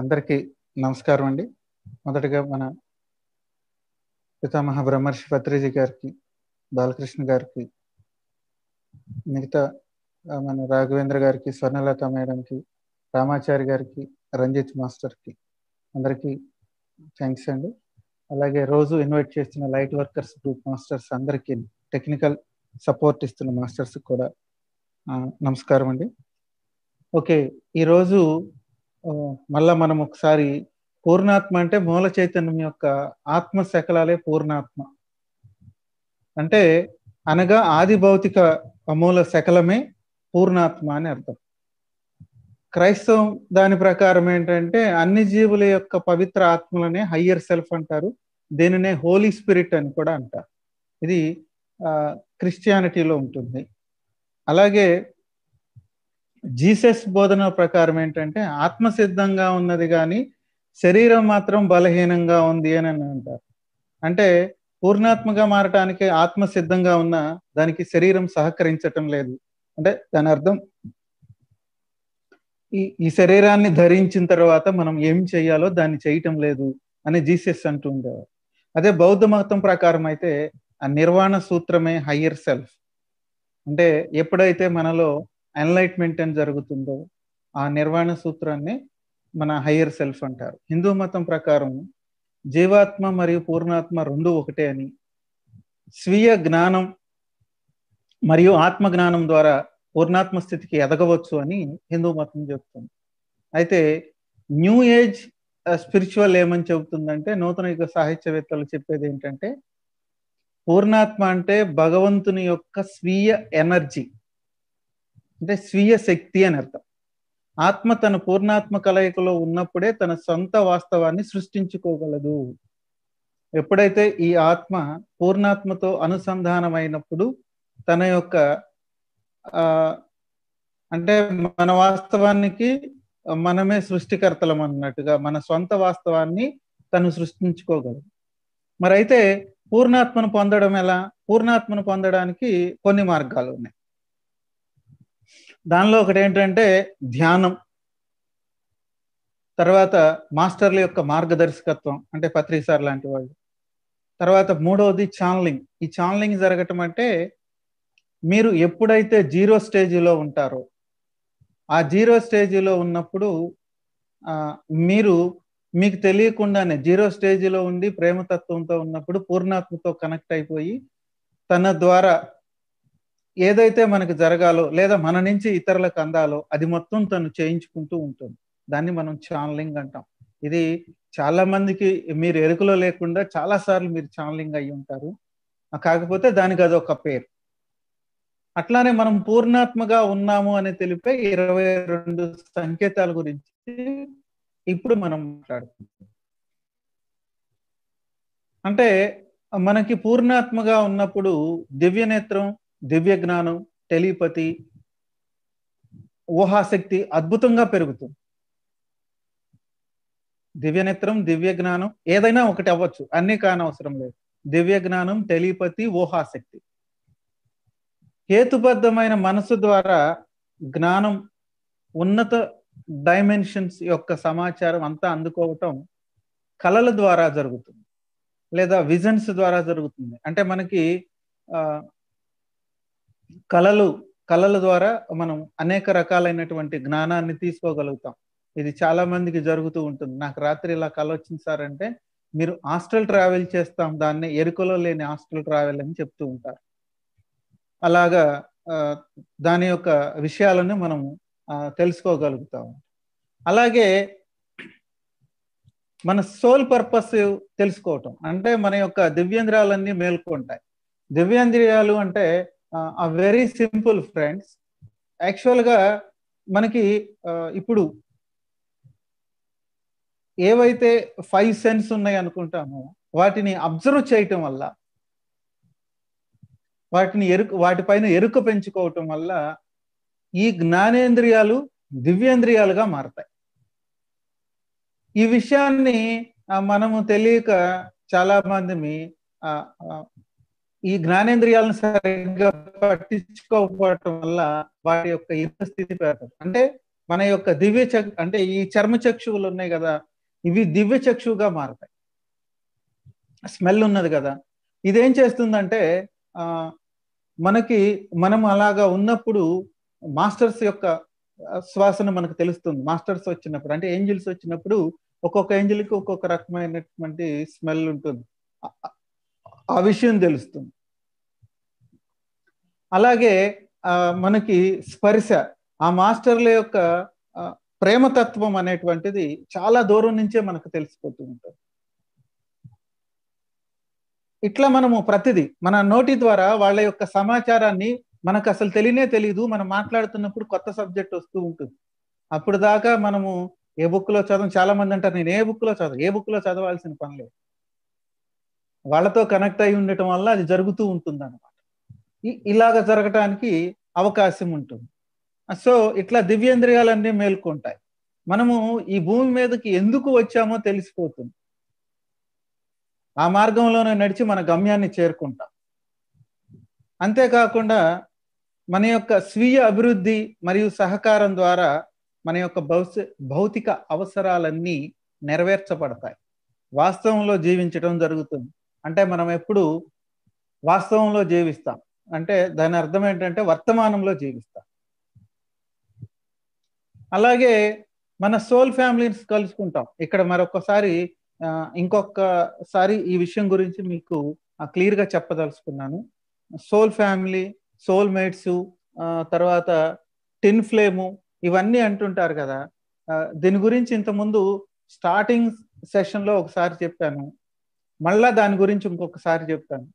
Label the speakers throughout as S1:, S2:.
S1: అందరికీ నమస్కారం అండి మొదటగా మన పితామహ బ్రహ్మర్షి పత్రిజీ గారికి బాలకృష్ణ గారికి మిగతా మన రాఘవేంద్ర గారికి స్వర్ణలత మేడంకి రామాచారి గారికి రంజిత్ మాస్టర్కి అందరికీ థ్యాంక్స్ అండి అలాగే రోజు ఇన్వైట్ చేస్తున్న లైట్ వర్కర్స్ గ్రూప్ మాస్టర్స్ అందరికీ టెక్నికల్ సపోర్ట్ ఇస్తున్న మాస్టర్స్ కూడా నమస్కారం అండి ఓకే ఈరోజు మళ్ళా మనం ఒకసారి పూర్ణాత్మ అంటే మూల చైతన్యం యొక్క ఆత్మ శకలాలే పూర్ణాత్మ అంటే అనగా ఆది భౌతిక అమూల శకలమే పూర్ణాత్మ అని అర్థం క్రైస్తవం దాని ప్రకారం ఏంటంటే అన్ని జీవుల యొక్క పవిత్ర ఆత్మలనే హయ్యర్ సెల్ఫ్ అంటారు దీనినే హోలీ స్పిరిట్ అని కూడా అంటారు ఇది క్రిస్టియానిటీలో ఉంటుంది అలాగే జీసస్ బోధన ప్రకారం ఏంటంటే ఆత్మ సిద్ధంగా ఉన్నది కానీ శరీరం మాత్రం బలహీనంగా ఉంది అని అంటారు అంటే పూర్ణాత్మగా మారటానికి ఆత్మ సిద్ధంగా ఉన్న దానికి శరీరం సహకరించటం లేదు అంటే దాని అర్థం ఈ ఈ శరీరాన్ని ధరించిన తర్వాత మనం ఏం చేయాలో దాన్ని చేయటం లేదు అని జీసస్ అంటూ ఉండేవారు అదే బౌద్ధ మతం ప్రకారం అయితే ఆ నిర్వాణ సూత్రమే హయ్యర్ సెల్ఫ్ అంటే ఎప్పుడైతే మనలో ఎన్లైట్మెంట్ అని జరుగుతుందో ఆ నిర్వాణ సూత్రాన్ని మన హయ్యర్ సెల్ఫ్ అంటారు హిందూ మతం ప్రకారం జీవాత్మ మరియు పూర్ణాత్మ రెండు ఒకటే అని స్వీయ జ్ఞానం మరియు ఆత్మ జ్ఞానం ద్వారా పూర్ణాత్మ స్థితికి ఎదగవచ్చు అని హిందూ మతం చెబుతుంది అయితే న్యూ ఏజ్ స్పిరిచువల్ ఏమని చెబుతుందంటే నూతన యుగ సాహిత్యవేత్తలు చెప్పేది ఏంటంటే పూర్ణాత్మ అంటే భగవంతుని యొక్క స్వీయ ఎనర్జీ అంటే స్వీయ శక్తి అని అర్థం ఆత్మ తన పూర్ణాత్మ కలయికలో ఉన్నప్పుడే తన సొంత వాస్తవాన్ని సృష్టించుకోగలదు ఎప్పుడైతే ఈ ఆత్మ పూర్ణాత్మతో అనుసంధానమైనప్పుడు తన యొక్క ఆ అంటే మన వాస్తవానికి మనమే సృష్టికర్తలం అన్నట్టుగా మన సొంత వాస్తవాన్ని తను సృష్టించుకోగలదు మరైతే పూర్ణాత్మను పొందడం ఎలా పూర్ణాత్మను పొందడానికి కొన్ని మార్గాలు ఉన్నాయి దానిలో ఒకటి ఏంటంటే ధ్యానం తర్వాత మాస్టర్ల యొక్క మార్గదర్శకత్వం అంటే సార్ లాంటి వాళ్ళు తర్వాత మూడవది ఛానలింగ్ ఈ ఛానలింగ్ జరగటం అంటే మీరు ఎప్పుడైతే జీరో స్టేజ్లో ఉంటారో ఆ జీరో స్టేజ్లో ఉన్నప్పుడు మీరు మీకు తెలియకుండానే జీరో స్టేజ్లో ఉండి ప్రేమతత్వంతో ఉన్నప్పుడు పూర్ణాత్మతో కనెక్ట్ అయిపోయి తన ద్వారా ఏదైతే మనకు జరగాలో లేదా మన నుంచి ఇతరులకు అందాలో అది మొత్తం తను చేయించుకుంటూ ఉంటుంది దాన్ని మనం ఛానలింగ్ అంటాం ఇది చాలా మందికి మీరు ఎరుకలో లేకుండా చాలా సార్లు మీరు ఛానలింగ్ అయి ఉంటారు కాకపోతే దానికి అదొక పేరు అట్లానే మనం పూర్ణాత్మగా ఉన్నాము అని తెలిపే ఇరవై రెండు సంకేతాల గురించి ఇప్పుడు మనం మాట్లాడుకుంటాం అంటే మనకి పూర్ణాత్మగా ఉన్నప్పుడు దివ్యనేత్రం దివ్య జ్ఞానం టెలిపతి ఊహాశక్తి అద్భుతంగా పెరుగుతుంది దివ్య నేత్రం దివ్య జ్ఞానం ఏదైనా ఒకటి అవ్వచ్చు అన్ని కానవసరం లేదు దివ్య జ్ఞానం టెలిపతి ఊహాశక్తి హేతుబద్ధమైన మనసు ద్వారా జ్ఞానం ఉన్నత డైమెన్షన్స్ యొక్క సమాచారం అంతా అందుకోవటం కళల ద్వారా జరుగుతుంది లేదా విజన్స్ ద్వారా జరుగుతుంది అంటే మనకి కళలు కళల ద్వారా మనం అనేక రకాలైనటువంటి జ్ఞానాన్ని తీసుకోగలుగుతాం ఇది చాలా మందికి జరుగుతూ ఉంటుంది నాకు రాత్రి ఇలా కళ వచ్చింది సార్ అంటే మీరు హాస్టల్ ట్రావెల్ చేస్తాం దాన్ని ఎరుకలో లేని హాస్టల్ ట్రావెల్ అని చెప్తూ ఉంటారు అలాగా దాని యొక్క విషయాలను మనం తెలుసుకోగలుగుతాము అలాగే మన సోల్ పర్పస్ తెలుసుకోవటం అంటే మన యొక్క దివ్యేంద్రియాలన్నీ మేల్కొంటాయి దివ్యేంద్రియాలు అంటే వెరీ సింపుల్ ఫ్రెండ్స్ యాక్చువల్గా మనకి ఇప్పుడు ఏవైతే ఫైవ్ సెన్స్ ఉన్నాయి అనుకుంటామో వాటిని అబ్జర్వ్ చేయటం వల్ల వాటిని ఎరుకు వాటిపైన ఎరుక పెంచుకోవటం వల్ల ఈ జ్ఞానేంద్రియాలు దివ్యేంద్రియాలుగా మారతాయి ఈ విషయాన్ని మనము తెలియక చాలా మందిని ఈ జ్ఞానేంద్రియాలను సరిగ్గా పట్టించుకోకపోవటం వల్ల వాటి యొక్క ఇతర స్థితి పెడతారు అంటే మన యొక్క దివ్య అంటే ఈ చర్మ చక్షువులు ఉన్నాయి కదా ఇవి దివ్య చక్షువుగా మారతాయి స్మెల్ ఉన్నది కదా ఇదేం చేస్తుందంటే ఆ మనకి మనం అలాగా ఉన్నప్పుడు మాస్టర్స్ యొక్క శ్వాసన మనకు తెలుస్తుంది మాస్టర్స్ వచ్చినప్పుడు అంటే ఏంజిల్స్ వచ్చినప్పుడు ఒక్కొక్క ఏంజిల్కి ఒక్కొక్క రకమైనటువంటి స్మెల్ ఉంటుంది ఆ విషయం తెలుస్తుంది అలాగే మనకి స్పర్శ ఆ మాస్టర్ల యొక్క ప్రేమతత్వం అనేటువంటిది చాలా దూరం నుంచే మనకు తెలిసిపోతూ ఉంటుంది ఇట్లా మనము ప్రతిదీ మన నోటి ద్వారా వాళ్ళ యొక్క సమాచారాన్ని మనకు అసలు తెలియనే తెలియదు మనం మాట్లాడుతున్నప్పుడు కొత్త సబ్జెక్ట్ వస్తూ ఉంటుంది అప్పుడు దాకా మనము ఏ బుక్లో చదవం చాలా మంది అంటారు నేను ఏ బుక్లో చదవ ఏ బుక్లో చదవాల్సిన పని లేదు వాళ్ళతో కనెక్ట్ అయి ఉండటం వల్ల అది జరుగుతూ ఉంటుంది అనమాట ఇలాగ జరగటానికి అవకాశం ఉంటుంది సో ఇట్లా దివ్యేంద్రియాలన్నీ మేల్కొంటాయి మనము ఈ భూమి మీదకి ఎందుకు వచ్చామో తెలిసిపోతుంది ఆ మార్గంలోనే నడిచి మన గమ్యాన్ని చేరుకుంటాం అంతేకాకుండా మన యొక్క స్వీయ అభివృద్ధి మరియు సహకారం ద్వారా మన యొక్క భౌతిక అవసరాలన్నీ నెరవేర్చబడతాయి వాస్తవంలో జీవించడం జరుగుతుంది అంటే మనం ఎప్పుడు వాస్తవంలో జీవిస్తాం అంటే దాని అర్థం ఏంటంటే వర్తమానంలో జీవిస్తాం అలాగే మన సోల్ ఫ్యామిలీస్ కలుసుకుంటాం ఇక్కడ మరొకసారి ఇంకొకసారి ఈ విషయం గురించి మీకు క్లియర్గా చెప్పదలుచుకున్నాను సోల్ ఫ్యామిలీ సోల్ మేట్స్ తర్వాత టిన్ ఫ్లేము ఇవన్నీ అంటుంటారు కదా దీని గురించి ఇంతకుముందు స్టార్టింగ్ సెషన్లో ఒకసారి చెప్పాను మళ్ళా దాని గురించి ఇంకొకసారి చెప్తాను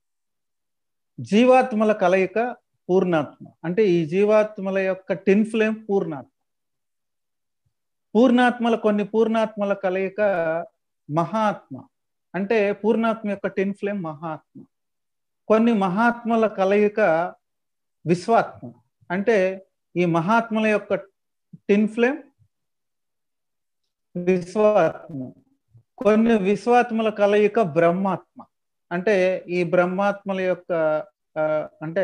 S1: జీవాత్మల కలయిక పూర్ణాత్మ అంటే ఈ జీవాత్మల యొక్క టిన్ ఫ్లేమ్ పూర్ణాత్మ పూర్ణాత్మల కొన్ని పూర్ణాత్మల కలయిక మహాత్మ అంటే పూర్ణాత్మ యొక్క టిన్ ఫ్లేమ్ మహాత్మ కొన్ని మహాత్మల కలయిక విశ్వాత్మ అంటే ఈ మహాత్మల యొక్క టిన్ ఫ్లేమ్ విశ్వాత్మ కొన్ని విశ్వాత్మల కలయిక బ్రహ్మాత్మ అంటే ఈ బ్రహ్మాత్మల యొక్క అంటే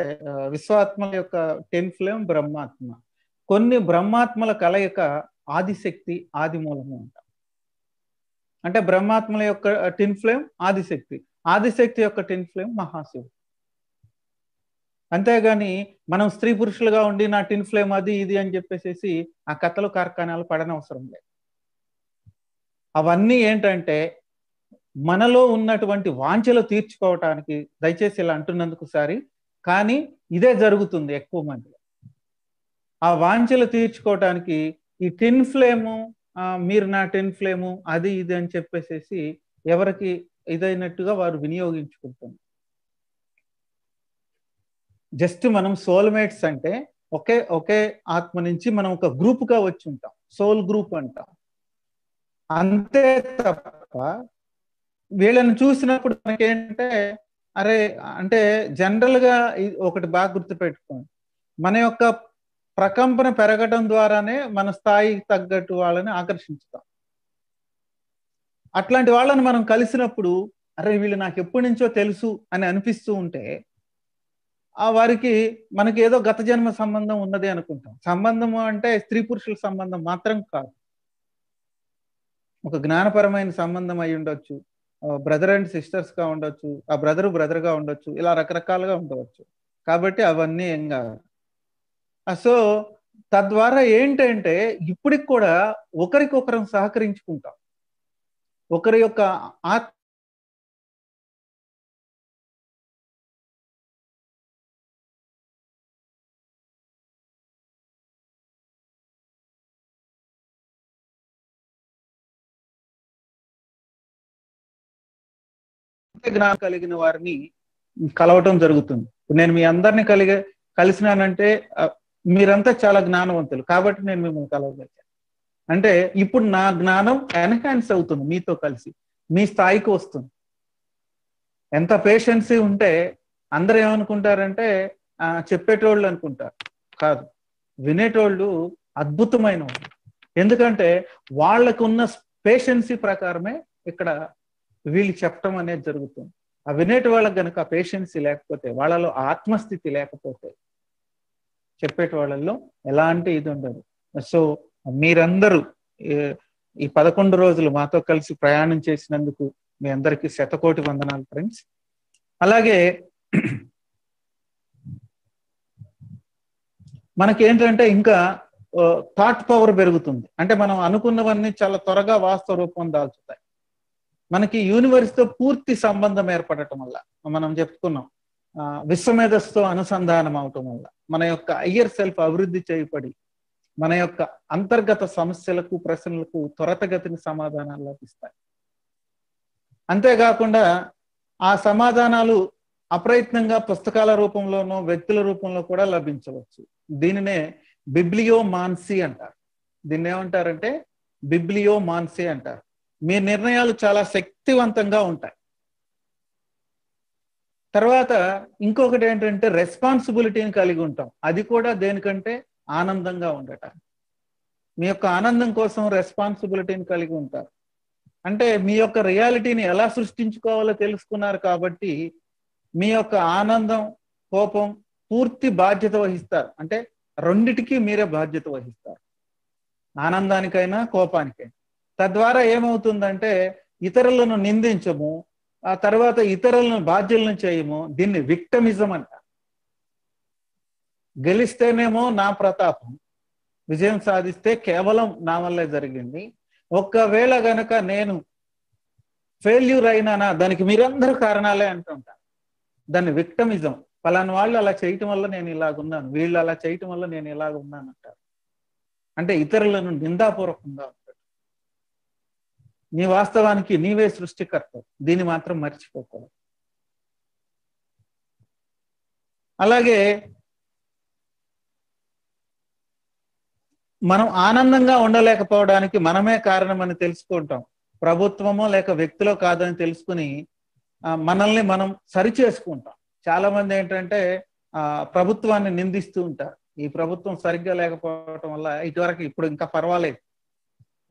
S1: విశ్వాత్మల యొక్క టెన్ ఫ్లేమ్ బ్రహ్మాత్మ కొన్ని బ్రహ్మాత్మల కలయిక ఆదిశక్తి ఆది మూలము అంటే బ్రహ్మాత్మల యొక్క టిన్ ఫ్లేమ్ ఆదిశక్తి ఆదిశక్తి యొక్క టిన్ ఫ్లేమ్ మహాశివుడు అంతేగాని మనం స్త్రీ పురుషులుగా ఉండి నా టిన్ ఫ్లేమ్ అది ఇది అని చెప్పేసేసి ఆ కథలు కార్ఖానాలు పడనవసరం లేదు అవన్నీ ఏంటంటే మనలో ఉన్నటువంటి వాంఛలు తీర్చుకోవటానికి దయచేసి ఇలా అంటున్నందుకు సారి కానీ ఇదే జరుగుతుంది ఎక్కువ మందిలో ఆ వాంఛలు తీర్చుకోవటానికి ఈ టిన్ ఫ్లేము మీరు నా టిన్ ఫ్లేము అది ఇది అని చెప్పేసేసి ఎవరికి ఇదైనట్టుగా వారు వినియోగించుకుంటుంది జస్ట్ మనం సోల్మేట్స్ అంటే ఒకే ఒకే ఆత్మ నుంచి మనం ఒక గ్రూప్గా వచ్చి ఉంటాం సోల్ గ్రూప్ అంటాం అంతే తప్ప వీళ్ళని చూసినప్పుడు మనకేంటే అరే అంటే జనరల్ గా ఒకటి బాగా గుర్తుపెట్టుకోండి మన యొక్క ప్రకంపన పెరగడం ద్వారానే మన స్థాయికి తగ్గట్టు వాళ్ళని ఆకర్షించుతాం అట్లాంటి వాళ్ళని మనం కలిసినప్పుడు అరే వీళ్ళు నాకు ఎప్పటి నుంచో తెలుసు అని అనిపిస్తూ ఉంటే ఆ వారికి మనకి ఏదో గత జన్మ సంబంధం ఉన్నది అనుకుంటాం సంబంధము అంటే స్త్రీ పురుషుల సంబంధం మాత్రం కాదు ఒక జ్ఞానపరమైన సంబంధం అయి ఉండొచ్చు బ్రదర్ అండ్ సిస్టర్స్ గా ఉండొచ్చు ఆ బ్రదర్ బ్రదర్ గా ఉండొచ్చు ఇలా రకరకాలుగా ఉండవచ్చు కాబట్టి అవన్నీ ఏం కాదు సో తద్వారా ఏంటంటే ఇప్పటికి కూడా ఒకరికొకరం సహకరించుకుంటాం ఒకరి యొక్క ఆత్మ జ్ఞానం కలిగిన వారిని కలవటం జరుగుతుంది నేను మీ అందరిని కలిగే కలిసినానంటే మీరంతా చాలా జ్ఞానవంతులు కాబట్టి నేను మిమ్మల్ని కలవగలిగాను అంటే ఇప్పుడు నా జ్ఞానం ఎన్హాన్స్ అవుతుంది మీతో కలిసి మీ స్థాయికి వస్తుంది ఎంత పేషెన్సీ ఉంటే అందరూ ఏమనుకుంటారంటే చెప్పేటోళ్ళు అనుకుంటారు కాదు వినేటోళ్ళు అద్భుతమైన ఎందుకంటే ఉన్న పేషెన్సీ ప్రకారమే ఇక్కడ వీళ్ళు చెప్పటం అనేది జరుగుతుంది ఆ వినేటి వాళ్ళకి కనుక పేషెన్స్ లేకపోతే వాళ్ళలో ఆత్మస్థితి లేకపోతే చెప్పేటి వాళ్ళల్లో ఎలాంటి ఇది ఉండదు సో మీరందరూ ఈ పదకొండు రోజులు మాతో కలిసి ప్రయాణం చేసినందుకు మీ అందరికీ శతకోటి వందనాలు ఫ్రెండ్స్ అలాగే మనకి ఏంటంటే ఇంకా థాట్ పవర్ పెరుగుతుంది అంటే మనం అనుకున్నవన్నీ చాలా త్వరగా వాస్తవ రూపం దాల్చుతాయి మనకి యూనివర్స్ తో పూర్తి సంబంధం ఏర్పడటం వల్ల మనం చెప్పుకున్నాం విశ్వమేధస్తో అనుసంధానం అవటం వల్ల మన యొక్క అయ్యర్ సెల్ఫ్ అభివృద్ధి చేయబడి మన యొక్క అంతర్గత సమస్యలకు ప్రశ్నలకు త్వరతగతిని సమాధానాలు లభిస్తాయి అంతేకాకుండా ఆ సమాధానాలు అప్రయత్నంగా పుస్తకాల రూపంలోనో వ్యక్తుల రూపంలో కూడా లభించవచ్చు దీనినే బిబ్లియో మాన్సీ అంటారు దీన్ని ఏమంటారంటే బిబ్లియో మాన్సీ అంటారు మీ నిర్ణయాలు చాలా శక్తివంతంగా ఉంటాయి తర్వాత ఇంకొకటి ఏంటంటే రెస్పాన్సిబిలిటీని కలిగి ఉంటాం అది కూడా దేనికంటే ఆనందంగా ఉండట మీ యొక్క ఆనందం కోసం రెస్పాన్సిబిలిటీని కలిగి ఉంటారు అంటే మీ యొక్క రియాలిటీని ఎలా సృష్టించుకోవాలో తెలుసుకున్నారు కాబట్టి మీ యొక్క ఆనందం కోపం పూర్తి బాధ్యత వహిస్తారు అంటే రెండిటికీ మీరే బాధ్యత వహిస్తారు ఆనందానికైనా కోపానికైనా తద్వారా ఏమవుతుందంటే ఇతరులను నిందించము ఆ తర్వాత ఇతరులను బాధ్యులను చేయము దీన్ని విక్టమిజం అంట గెలిస్తేనేమో నా ప్రతాపం విజయం సాధిస్తే కేవలం నా వల్లే జరిగింది ఒక్కవేళ గనక నేను ఫెయిల్యూర్ అయినానా దానికి మీరందరూ కారణాలే అంటుంటారు దాన్ని విక్టమిజం పలాని వాళ్ళు అలా చేయటం వల్ల నేను ఉన్నాను వీళ్ళు అలా చేయటం వల్ల నేను ఇలాగ ఉన్నాను అంటారు అంటే ఇతరులను నిందాపూర్వకంగా నీ వాస్తవానికి నీవే సృష్టికర్త దీన్ని మాత్రం మర్చిపోకూడదు అలాగే మనం ఆనందంగా ఉండలేకపోవడానికి మనమే కారణమని తెలుసుకుంటాం ప్రభుత్వమో లేక వ్యక్తిలో కాదని తెలుసుకుని మనల్ని మనం సరిచేసుకుంటాం చాలా మంది ఏంటంటే ఆ ప్రభుత్వాన్ని నిందిస్తూ ఉంటారు ఈ ప్రభుత్వం సరిగ్గా లేకపోవటం వల్ల ఇటువరకు ఇప్పుడు ఇంకా పర్వాలేదు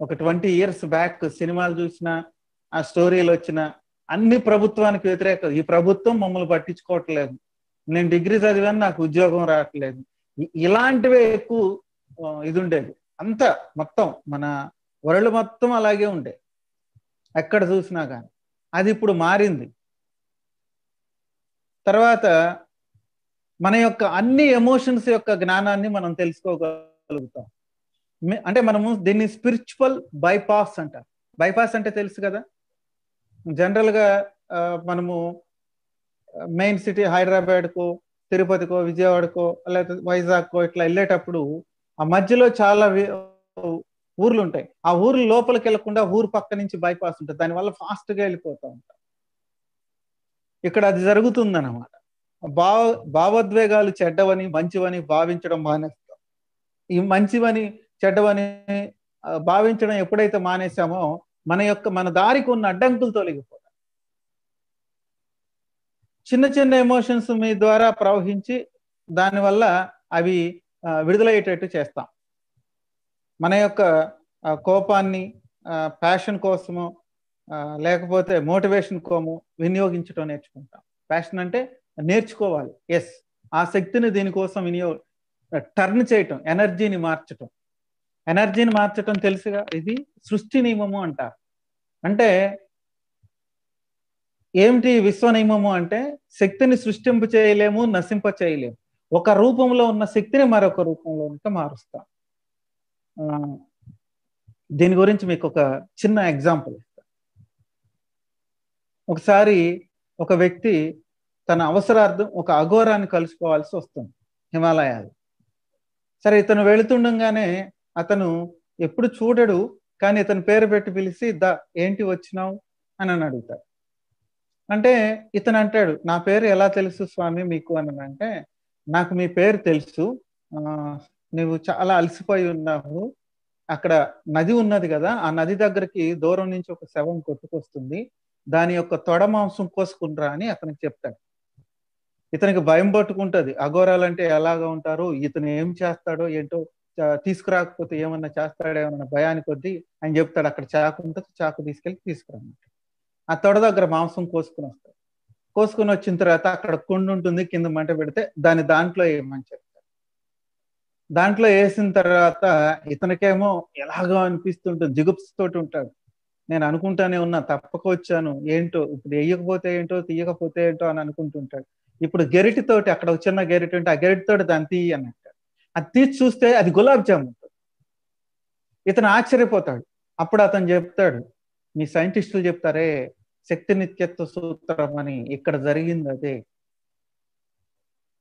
S1: ఒక ట్వంటీ ఇయర్స్ బ్యాక్ సినిమాలు చూసిన ఆ స్టోరీలు వచ్చిన అన్ని ప్రభుత్వానికి వ్యతిరేక ఈ ప్రభుత్వం మమ్మల్ని పట్టించుకోవట్లేదు నేను డిగ్రీ చదివాను నాకు ఉద్యోగం రావట్లేదు ఇలాంటివే ఎక్కువ ఇది ఉండేది అంత మొత్తం మన వరల్డ్ మొత్తం అలాగే ఉండే ఎక్కడ చూసినా కానీ అది ఇప్పుడు మారింది తర్వాత మన యొక్క అన్ని ఎమోషన్స్ యొక్క జ్ఞానాన్ని మనం తెలుసుకోగలుగుతాం అంటే మనము దీన్ని స్పిరిచువల్ బైపాస్ అంటారు బైపాస్ అంటే తెలుసు కదా జనరల్గా మనము మెయిన్ సిటీ హైదరాబాద్కో తిరుపతికో విజయవాడకో లేకపోతే వైజాగ్కో ఇట్లా వెళ్ళేటప్పుడు ఆ మధ్యలో చాలా ఊర్లు ఉంటాయి ఆ ఊర్లు లోపలికి వెళ్లకుండా ఊరు పక్క నుంచి బైపాస్ ఉంటుంది దానివల్ల ఫాస్ట్గా వెళ్ళిపోతూ ఉంటాం ఇక్కడ అది జరుగుతుంది అన్నమాట భావ భావోద్వేగాలు చెడ్డవని మంచివని భావించడం మానేస్తాం ఈ మంచివని చెడ్డవని భావించడం ఎప్పుడైతే మానేశామో మన యొక్క మన దారికి ఉన్న అడ్డంకులు తొలగిపోతాయి చిన్న చిన్న ఎమోషన్స్ మీ ద్వారా ప్రవహించి దానివల్ల అవి విడుదలయ్యేటట్టు చేస్తాం మన యొక్క కోపాన్ని ప్యాషన్ కోసము లేకపోతే మోటివేషన్ కోము వినియోగించడం నేర్చుకుంటాం ప్యాషన్ అంటే నేర్చుకోవాలి ఎస్ ఆ శక్తిని దీనికోసం వినియోగ టర్న్ చేయటం ఎనర్జీని మార్చటం ఎనర్జీని మార్చటం తెలుసుగా ఇది సృష్టి నియమము అంట అంటే ఏమిటి విశ్వ నియమము అంటే శక్తిని సృష్టింపు చేయలేము నశింప చేయలేము ఒక రూపంలో ఉన్న శక్తిని మరొక రూపంలోనికి మారుస్తాం దీని గురించి మీకు ఒక చిన్న ఎగ్జాంపుల్ ఇస్తా ఒకసారి ఒక వ్యక్తి తన అవసరార్థం ఒక అఘోరాన్ని కలుసుకోవాల్సి వస్తుంది హిమాలయాలు సరే ఇతను వెళుతుండగానే అతను ఎప్పుడు చూడడు కానీ ఇతని పేరు పెట్టి పిలిచి ద ఏంటి వచ్చినావు అని అని అడుగుతాడు అంటే ఇతను అంటాడు నా పేరు ఎలా తెలుసు స్వామి మీకు అని అంటే నాకు మీ పేరు తెలుసు నువ్వు చాలా అలసిపోయి ఉన్నావు అక్కడ నది ఉన్నది కదా ఆ నది దగ్గరికి దూరం నుంచి ఒక శవం కొట్టుకొస్తుంది దాని యొక్క తొడ మాంసం కోసుకుంటారా అని అతనికి చెప్తాడు ఇతనికి భయం పట్టుకుంటది అఘోరాలు అంటే ఎలాగా ఉంటారు ఇతను ఏం చేస్తాడో ఏంటో తీసుకురాకపోతే ఏమన్నా చేస్తాడేమన్న భయాన్ని కొద్దీ ఆయన చెప్తాడు అక్కడ చాకు ఉంటుంది చాకు తీసుకెళ్ళి తీసుకురా ఆ తొడ దగ్గర మాంసం కోసుకుని వస్తాడు కోసుకుని వచ్చిన తర్వాత అక్కడ కొండు ఉంటుంది కింద మంట పెడితే దాన్ని దాంట్లో ఏమని చెప్తాడు దాంట్లో వేసిన తర్వాత ఇతనికేమో ఎలాగో అనిపిస్తుంటుంది జిగుప్స్తోటి ఉంటాడు నేను అనుకుంటానే ఉన్నా తప్పక వచ్చాను ఏంటో ఇప్పుడు వేయకపోతే ఏంటో తీయకపోతే ఏంటో అని అనుకుంటుంటాడు ఇప్పుడు గెరిటితోటి అక్కడ చిన్న గెరిటి ఉంటే ఆ గెరిటితోటి దాన్ని తీయన్నట్టు అది తీసి చూస్తే అది గులాబ్ జామున్ ఇతను ఆశ్చర్యపోతాడు అప్పుడు అతను చెప్తాడు మీ సైంటిస్టులు చెప్తారే శక్తి నిత్యత్వ సూత్రం అని ఇక్కడ జరిగింది అదే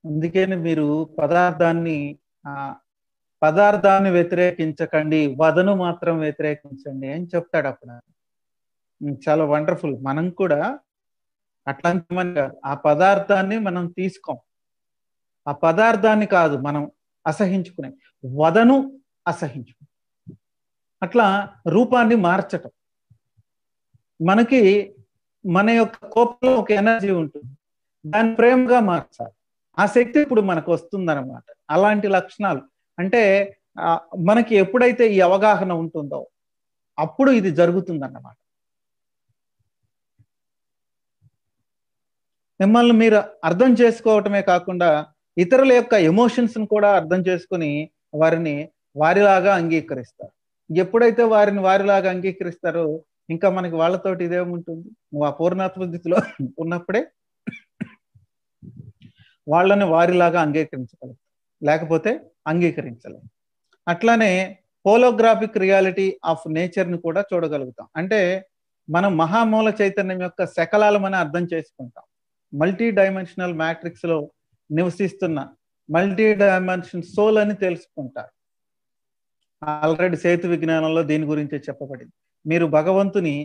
S1: అందుకని మీరు పదార్థాన్ని పదార్థాన్ని వ్యతిరేకించకండి వదను మాత్రం వ్యతిరేకించండి అని చెప్తాడు అప్పుడు చాలా వండర్ఫుల్ మనం కూడా అట్లాంటి ఆ పదార్థాన్ని మనం తీసుకోం ఆ పదార్థాన్ని కాదు మనం అసహించుకునే వదను అసహించుకుని అట్లా రూపాన్ని మార్చటం మనకి మన యొక్క కోపంలో ఒక ఎనర్జీ ఉంటుంది దాన్ని ప్రేమగా మార్చాలి ఆ శక్తి ఇప్పుడు మనకు వస్తుందన్నమాట అలాంటి లక్షణాలు అంటే మనకి ఎప్పుడైతే ఈ అవగాహన ఉంటుందో అప్పుడు ఇది జరుగుతుందన్నమాట మిమ్మల్ని మీరు అర్థం చేసుకోవటమే కాకుండా ఇతరుల యొక్క ఎమోషన్స్ని కూడా అర్థం చేసుకుని వారిని వారిలాగా అంగీకరిస్తారు ఎప్పుడైతే వారిని వారిలాగా అంగీకరిస్తారో ఇంకా మనకి వాళ్ళతోటి ఇదేముంటుంది నువ్వు ఆ పూర్ణాత్మ స్థితిలో ఉన్నప్పుడే వాళ్ళని వారిలాగా అంగీకరించగలరు లేకపోతే అంగీకరించలేము అట్లానే హోలోగ్రాఫిక్ రియాలిటీ ఆఫ్ నేచర్ని కూడా చూడగలుగుతాం అంటే మనం మహామూల చైతన్యం యొక్క శకలాలమని అర్థం చేసుకుంటాం మల్టీ డైమెన్షనల్ మ్యాట్రిక్స్లో నివసిస్తున్న మల్టీ డైమెన్షన్ సోల్ అని తెలుసుకుంటారు ఆల్రెడీ సేతు విజ్ఞానంలో దీని గురించే చెప్పబడింది మీరు భగవంతుని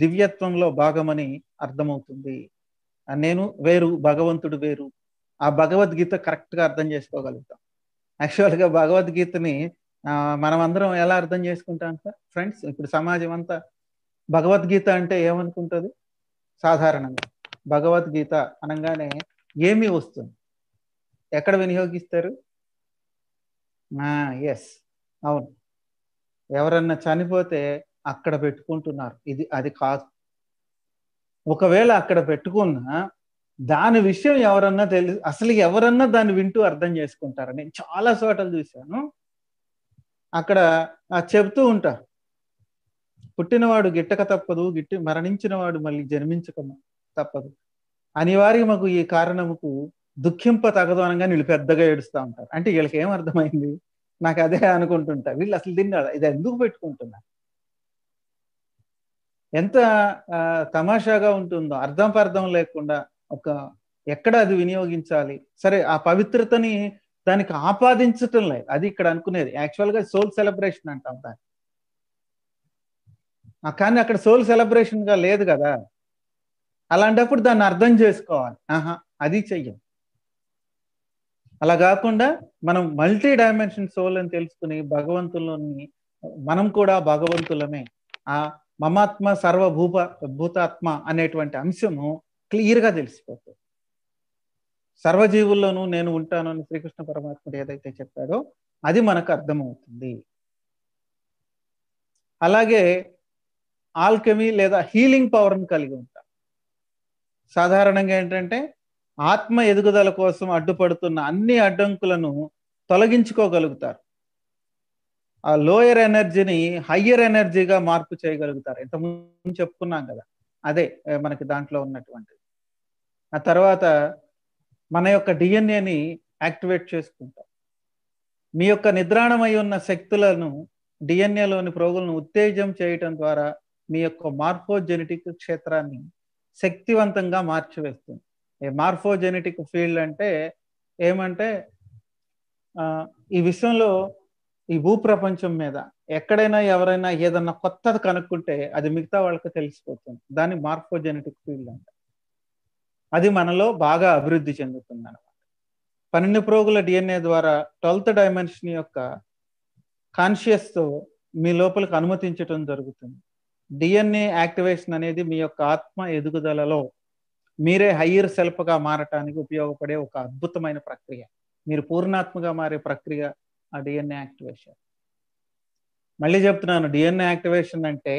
S1: దివ్యత్వంలో భాగమని అర్థమవుతుంది నేను వేరు భగవంతుడు వేరు ఆ భగవద్గీత కరెక్ట్గా అర్థం చేసుకోగలుగుతాం యాక్చువల్గా భగవద్గీతని మనం అందరం ఎలా అర్థం చేసుకుంటాం సార్ ఫ్రెండ్స్ ఇప్పుడు సమాజం అంతా భగవద్గీత అంటే ఏమనుకుంటుంది సాధారణంగా భగవద్గీత అనగానే ఏమి వస్తుంది ఎక్కడ వినియోగిస్తారు ఎస్ అవును ఎవరన్నా చనిపోతే అక్కడ పెట్టుకుంటున్నారు ఇది అది కాదు ఒకవేళ అక్కడ పెట్టుకున్నా దాని విషయం ఎవరన్నా తెలి అసలు ఎవరన్నా దాన్ని వింటూ అర్థం చేసుకుంటారు నేను చాలా చోటలు చూశాను అక్కడ చెబుతూ ఉంటారు పుట్టినవాడు గిట్టక తప్పదు గిట్టి మరణించిన వాడు మళ్ళీ జన్మించక తప్పదు అనివార్యమకు ఈ కారణముకు దుఃఖింప తగదు అనగా వీళ్ళు పెద్దగా ఏడుస్తూ ఉంటారు అంటే వీళ్ళకి ఏం అర్థమైంది నాకు అదే అనుకుంటుంటారు వీళ్ళు అసలు దీన్ని ఇది ఎందుకు పెట్టుకుంటున్నారు ఎంత తమాషాగా ఉంటుందో అర్థం పర్థం లేకుండా ఒక ఎక్కడ అది వినియోగించాలి సరే ఆ పవిత్రతని దానికి ఆపాదించటం లేదు అది ఇక్కడ అనుకునేది యాక్చువల్గా సోల్ సెలబ్రేషన్ అంటాం దాన్ని కానీ అక్కడ సోల్ సెలబ్రేషన్గా లేదు కదా అలాంటప్పుడు దాన్ని అర్థం చేసుకోవాలి ఆహా అది చెయ్యం అలా కాకుండా మనం మల్టీ డైమెన్షన్ సోల్ అని తెలుసుకుని భగవంతుల్లోని మనం కూడా భగవంతులమే ఆ మమాత్మ సర్వభూప భూతాత్మ అనేటువంటి అంశము క్లియర్గా తెలిసిపోతుంది సర్వజీవుల్లోనూ నేను ఉంటాను అని శ్రీకృష్ణ పరమాత్ముడు ఏదైతే చెప్పాడో అది మనకు అర్థమవుతుంది అలాగే ఆల్కెమీ లేదా హీలింగ్ పవర్ని కలిగి ఉంటాం సాధారణంగా ఏంటంటే ఆత్మ ఎదుగుదల కోసం అడ్డుపడుతున్న అన్ని అడ్డంకులను తొలగించుకోగలుగుతారు ఆ లోయర్ ఎనర్జీని హయ్యర్ ఎనర్జీగా మార్పు చేయగలుగుతారు ఇంతకుముందు చెప్పుకున్నాం కదా అదే మనకి దాంట్లో ఉన్నటువంటిది ఆ తర్వాత మన యొక్క డిఎన్ఏని యాక్టివేట్ చేసుకుంటాం మీ యొక్క నిద్రాణమై ఉన్న శక్తులను డిఎన్ఏలోని ప్రోగులను ఉత్తేజం చేయటం ద్వారా మీ యొక్క మార్ఫోజెనెటిక్ క్షేత్రాన్ని శక్తివంతంగా మార్చివేస్తుంది మార్ఫోజెనెటిక్ ఫీల్డ్ అంటే ఏమంటే ఈ విషయంలో ఈ భూప్రపంచం మీద ఎక్కడైనా ఎవరైనా ఏదన్నా కొత్తది కనుక్కుంటే అది మిగతా వాళ్ళకి తెలిసిపోతుంది దాన్ని మార్ఫోజెనెటిక్ ఫీల్డ్ అంట అది మనలో బాగా అభివృద్ధి చెందుతుంది అనమాట పన్నెండు ప్రోగుల డిఎన్ఏ ద్వారా ట్వెల్త్ డైమెన్షన్ యొక్క కాన్షియస్తో మీ లోపలికి అనుమతించటం జరుగుతుంది డిఎన్ఏ యాక్టివేషన్ అనేది మీ యొక్క ఆత్మ ఎదుగుదలలో మీరే హయ్యర్ సెల్ఫ్గా మారటానికి ఉపయోగపడే ఒక అద్భుతమైన ప్రక్రియ మీరు పూర్ణాత్మగా మారే ప్రక్రియ ఆ డిఎన్ఏ యాక్టివేషన్ మళ్ళీ చెప్తున్నాను డిఎన్ఏ యాక్టివేషన్ అంటే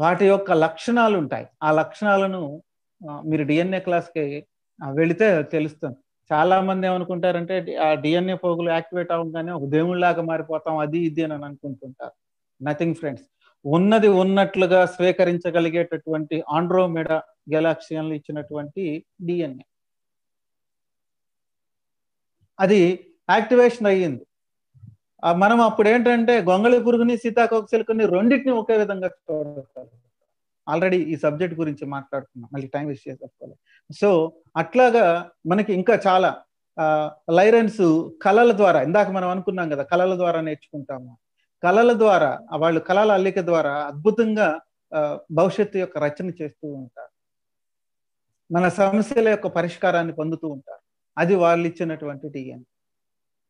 S1: వాటి యొక్క లక్షణాలు ఉంటాయి ఆ లక్షణాలను మీరు డిఎన్ఏ క్లాస్కి వెళితే తెలుస్తుంది చాలా మంది ఏమనుకుంటారంటే ఆ డిఎన్ఏ పోగులు యాక్టివేట్ అవ్వగానే ఒక దేవుళ్ళలాగా మారిపోతాం అది ఇది అని అనుకుంటుంటారు నథింగ్ ఫ్రెండ్స్ ఉన్నది ఉన్నట్లుగా స్వీకరించగలిగేటటువంటి ఆండ్రోమెడా గెలాక్సియన్లు ఇచ్చినటువంటి డిఎన్ఏ అది యాక్టివేషన్ అయ్యింది మనం అప్పుడు ఏంటంటే గొంగళి పురుగుని సీతాకోక సిల్కుని రెండింటిని ఒకే విధంగా ఆల్రెడీ ఈ సబ్జెక్ట్ గురించి మాట్లాడుకున్నాం మళ్ళీ టైం వేస్ట్ చేసుకోవాలి సో అట్లాగా మనకి ఇంకా చాలా లైరన్స్ కళల ద్వారా ఇందాక మనం అనుకున్నాం కదా కళల ద్వారా నేర్చుకుంటాము కళల ద్వారా వాళ్ళు కళల అల్లిక ద్వారా అద్భుతంగా భవిష్యత్తు యొక్క రచన చేస్తూ ఉంటారు మన సమస్యల యొక్క పరిష్కారాన్ని పొందుతూ ఉంటారు అది వాళ్ళు ఇచ్చినటువంటి డిఎన్ఏ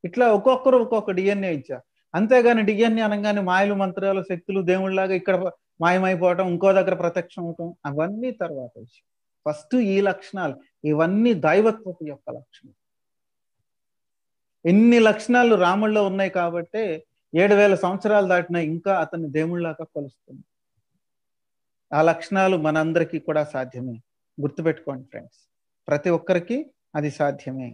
S1: ఇట్లా ఒక్కొక్కరు ఒక్కొక్క డిఎన్ఏ ఇచ్చారు అంతేగాని డిఎన్ఏ అనగానే మాయలు మంత్రాలు శక్తులు దేవుళ్ళలాగా ఇక్కడ మాయమైపోవటం ఇంకో దగ్గర ప్రత్యక్షం అవటం అవన్నీ తర్వాత విషయం ఫస్ట్ ఈ లక్షణాలు ఇవన్నీ దైవత్వపు యొక్క లక్షణం ఎన్ని లక్షణాలు రాముల్లో ఉన్నాయి కాబట్టి ఏడు వేల సంవత్సరాలు దాటినా ఇంకా అతన్ని దేవుళ్ళలాగా కొలుస్తుంది ఆ లక్షణాలు మనందరికీ కూడా సాధ్యమే గుర్తుపెట్టుకోండి ఫ్రెండ్స్ ప్రతి ఒక్కరికి అది సాధ్యమే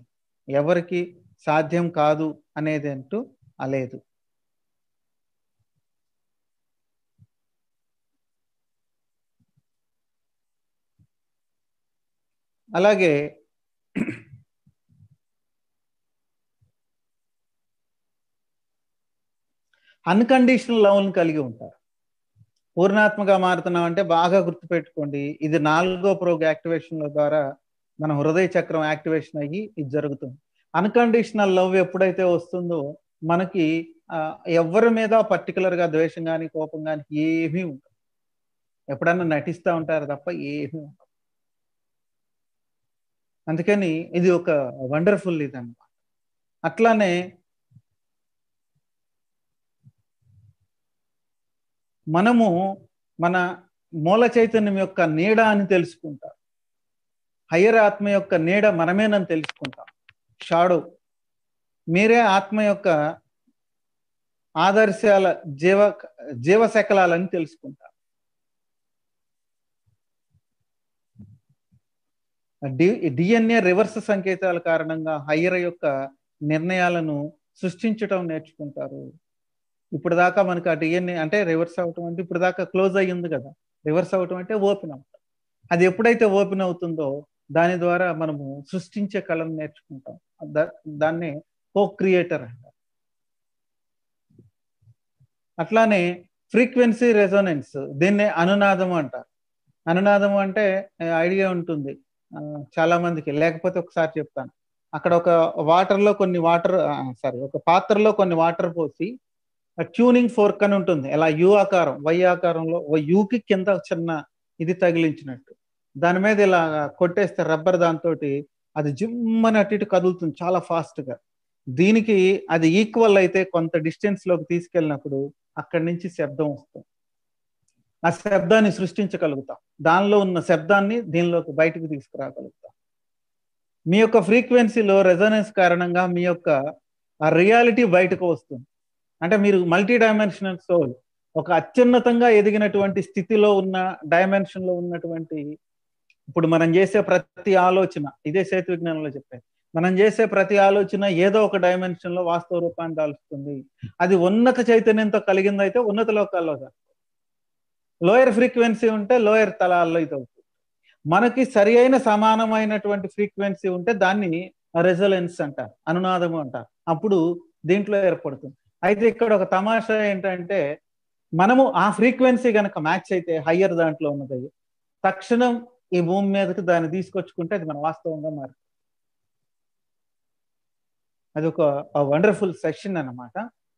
S1: ఎవరికి సాధ్యం కాదు అనేది అంటూ అలేదు అలాగే అన్కండిషనల్ లవ్ని కలిగి ఉంటారు పూర్ణాత్మగా మారుతున్నాం అంటే బాగా గుర్తుపెట్టుకోండి ఇది నాలుగో ప్రోగ్ యాక్టివేషన్ల ద్వారా మన హృదయ చక్రం యాక్టివేషన్ అయ్యి ఇది జరుగుతుంది అన్కండిషనల్ లవ్ ఎప్పుడైతే వస్తుందో మనకి ఎవరి మీద పర్టికులర్ గా ద్వేషం కానీ కోపం కానీ ఏమీ ఉండదు ఎప్పుడన్నా నటిస్తూ ఉంటారు తప్ప ఏమీ ఉండదు అందుకని ఇది ఒక వండర్ఫుల్ ఇది అనమాట అట్లానే మనము మన మూల చైతన్యం యొక్క నీడ అని తెలుసుకుంటాం హయ్యర్ ఆత్మ యొక్క నీడ మనమేనని తెలుసుకుంటాం షాడో మీరే ఆత్మ యొక్క ఆదర్శాల జీవ జీవశకలాలని తెలుసుకుంటాం డి డిఎన్ఏ రివర్స్ సంకేతాల కారణంగా హయ్యర్ యొక్క నిర్ణయాలను సృష్టించటం నేర్చుకుంటారు ఇప్పుడు దాకా మనకు ఆ డిఎన్ఏ అంటే రివర్స్ అవటం అంటే ఇప్పుడు దాకా క్లోజ్ అయ్యింది కదా రివర్స్ అవటం అంటే ఓపెన్ అవటం అది ఎప్పుడైతే ఓపెన్ అవుతుందో దాని ద్వారా మనము సృష్టించే కళను నేర్చుకుంటాం దాన్ని కో క్రియేటర్ అంటారు అట్లానే ఫ్రీక్వెన్సీ రెజోనెన్స్ దీన్ని అనునాదం అంటారు అనునాదం అంటే ఐడియా ఉంటుంది చాలా మందికి లేకపోతే ఒకసారి చెప్తాను అక్కడ ఒక వాటర్లో కొన్ని వాటర్ సారీ ఒక పాత్రలో కొన్ని వాటర్ పోసి ట్యూనింగ్ ఫోర్క్ అని ఉంటుంది ఎలా యు ఆకారం వై ఆకారంలో యూకి కింద చిన్న ఇది తగిలించినట్టు దాని మీద ఇలా కొట్టేస్తే రబ్బర్ దాంతో అది జిమ్మని అటు ఇటు కదులుతుంది చాలా ఫాస్ట్గా దీనికి అది ఈక్వల్ అయితే కొంత డిస్టెన్స్ లోకి తీసుకెళ్ళినప్పుడు అక్కడి నుంచి శబ్దం వస్తుంది ఆ శబ్దాన్ని సృష్టించగలుగుతాం దానిలో ఉన్న శబ్దాన్ని దీనిలోకి బయటకు తీసుకురాగలుగుతాం మీ యొక్క ఫ్రీక్వెన్సీలో రెజనెన్స్ కారణంగా మీ యొక్క ఆ రియాలిటీ బయటకు వస్తుంది అంటే మీరు మల్టీ డైమెన్షనల్ సోల్ ఒక అత్యున్నతంగా ఎదిగినటువంటి స్థితిలో ఉన్న డైమెన్షన్ లో ఉన్నటువంటి ఇప్పుడు మనం చేసే ప్రతి ఆలోచన ఇదే సేతు విజ్ఞానంలో చెప్పాను మనం చేసే ప్రతి ఆలోచన ఏదో ఒక డైమెన్షన్ లో వాస్తవ రూపాన్ని దాల్చుతుంది అది ఉన్నత చైతన్యంతో కలిగిందైతే ఉన్నత లోకాల్లో లోయర్ ఫ్రీక్వెన్సీ ఉంటే లోయర్ తలాల్లో ఇది అవుతుంది మనకి సరి అయిన సమానమైనటువంటి ఫ్రీక్వెన్సీ ఉంటే దాన్ని రెజలెన్స్ అంటారు అనునాదము అంటారు అప్పుడు దీంట్లో ఏర్పడుతుంది అయితే ఇక్కడ ఒక తమాషా ఏంటంటే మనము ఆ ఫ్రీక్వెన్సీ కనుక మ్యాచ్ అయితే హయ్యర్ దాంట్లో ఉన్నది తక్షణం ఈ భూమి మీదకి దాన్ని తీసుకొచ్చుకుంటే అది మన వాస్తవంగా మారు అది ఒక వండర్ఫుల్ సెషన్ అన్నమాట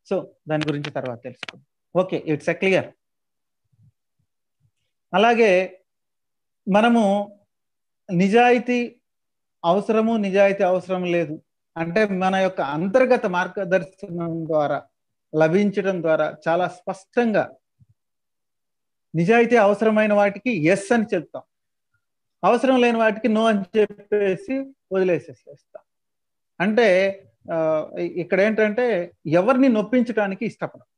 S1: సో దాని గురించి తర్వాత తెలుసుకుందాం ఓకే ఇట్స్ ఎ క్లియర్ అలాగే మనము నిజాయితీ అవసరము నిజాయితీ అవసరం లేదు అంటే మన యొక్క అంతర్గత మార్గదర్శనం ద్వారా లభించడం ద్వారా చాలా స్పష్టంగా నిజాయితీ అవసరమైన వాటికి ఎస్ అని చెప్తాం అవసరం లేని వాటికి నో అని చెప్పేసి వదిలేసేసేస్తాం అంటే ఇక్కడ ఏంటంటే ఎవరిని నొప్పించడానికి ఇష్టపడం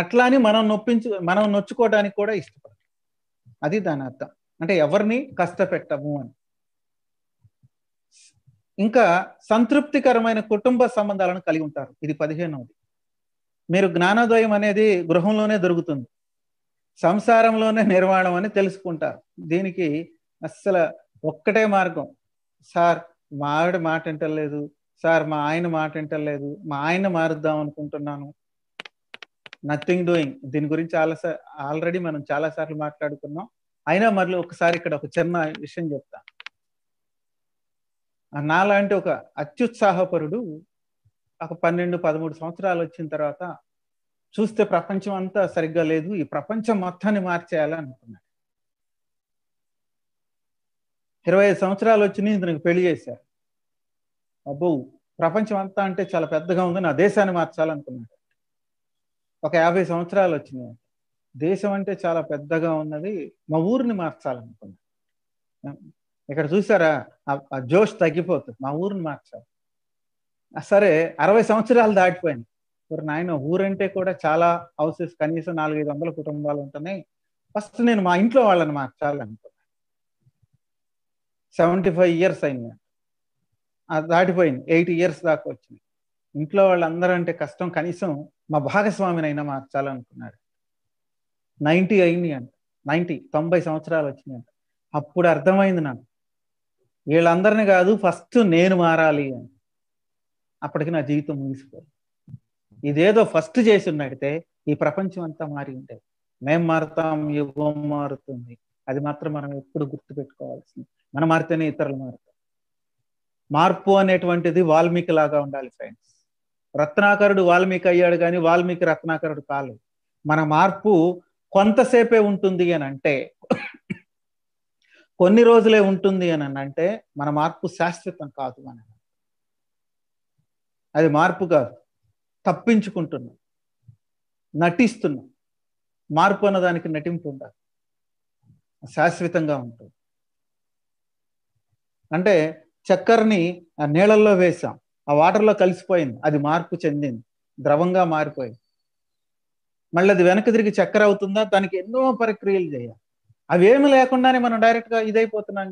S1: అట్లా అని మనం నొప్పించు మనం నొచ్చుకోవడానికి కూడా ఇష్టపడం అది దాని అర్థం అంటే ఎవరిని కష్టపెట్టము అని ఇంకా సంతృప్తికరమైన కుటుంబ సంబంధాలను కలిగి ఉంటారు ఇది పదిహేనవది మీరు జ్ఞానోదయం అనేది గృహంలోనే దొరుకుతుంది సంసారంలోనే నిర్మాణం అని తెలుసుకుంటారు దీనికి అస్సలు ఒక్కటే మార్గం సార్ మా ఆవిడ మాట వింటలేదు సార్ మా ఆయన మాట వింటలేదు మా ఆయన మారుద్దాం అనుకుంటున్నాను నథింగ్ డూయింగ్ దీని గురించి చాలా ఆల్రెడీ మనం చాలా సార్లు మాట్లాడుకున్నాం అయినా మళ్ళీ ఒకసారి ఇక్కడ ఒక చిన్న విషయం చెప్తా నాలాంటి ఒక అత్యుత్సాహపరుడు ఒక పన్నెండు పదమూడు సంవత్సరాలు వచ్చిన తర్వాత చూస్తే ప్రపంచం అంతా సరిగ్గా లేదు ఈ ప్రపంచం మొత్తాన్ని మార్చేయాలి అనుకున్నాడు ఇరవై ఐదు సంవత్సరాలు వచ్చినాయి ఇతనికి పెళ్లి చేశారు అబ్బో ప్రపంచం అంతా అంటే చాలా పెద్దగా ఉంది నా దేశాన్ని మార్చాలనుకున్నాడు ఒక యాభై సంవత్సరాలు వచ్చినాయి దేశం అంటే చాలా పెద్దగా ఉన్నది మా ఊరిని మార్చాలనుకున్నాడు ఇక్కడ చూసారా ఆ జోష్ తగ్గిపోతుంది మా ఊరిని మార్చాలి సరే అరవై సంవత్సరాలు దాటిపోయింది మరి నాయన ఊరంటే కూడా చాలా హౌసెస్ కనీసం నాలుగైదు వందల కుటుంబాలు ఉంటున్నాయి ఫస్ట్ నేను మా ఇంట్లో వాళ్ళని మార్చాలనుకున్నాను సెవెంటీ ఫైవ్ ఇయర్స్ అయింది దాటిపోయింది ఎయిటీ ఇయర్స్ దాకా వచ్చింది ఇంట్లో వాళ్ళందరూ అంటే కష్టం కనీసం మా భాగస్వామినైనా మార్చాలనుకున్నాడు నైంటీ అయింది అంట నైంటీ తొంభై సంవత్సరాలు వచ్చింది అంట అప్పుడు అర్థమైంది నాకు వీళ్ళందరినీ కాదు ఫస్ట్ నేను మారాలి అని అప్పటికి నా జీవితం ముగిసిపోయింది ఇదేదో ఫస్ట్ చేసి ఉన్నట్టే ఈ ప్రపంచం అంతా మారి ఉండేది మేము మారుతాం యుగం మారుతుంది అది మాత్రం మనం ఎప్పుడు గుర్తు పెట్టుకోవాల్సింది మనం మారితేనే ఇతరులు మారుతారు మార్పు అనేటువంటిది వాల్మీకి లాగా ఉండాలి ఫ్రెండ్స్ రత్నాకరుడు వాల్మీకి అయ్యాడు కానీ వాల్మీకి రత్నాకరుడు కాలేదు మన మార్పు కొంతసేపే ఉంటుంది అని అంటే కొన్ని రోజులే ఉంటుంది అని అంటే మన మార్పు శాశ్వతం కాదు అని అది మార్పు కాదు తప్పించుకుంటున్నాం నటిస్తున్నాం మార్పు అన్న దానికి నటింపు ఉండాలి శాశ్వతంగా ఉంటుంది అంటే చక్కెరని ఆ నీళ్ళల్లో వేసాం ఆ వాటర్లో కలిసిపోయింది అది మార్పు చెందింది ద్రవంగా మారిపోయింది మళ్ళీ అది వెనక్కి తిరిగి చక్కెర అవుతుందా దానికి ఎన్నో ప్రక్రియలు చేయాలి అవేమి లేకుండానే మనం డైరెక్ట్గా ఇదైపోతున్నాం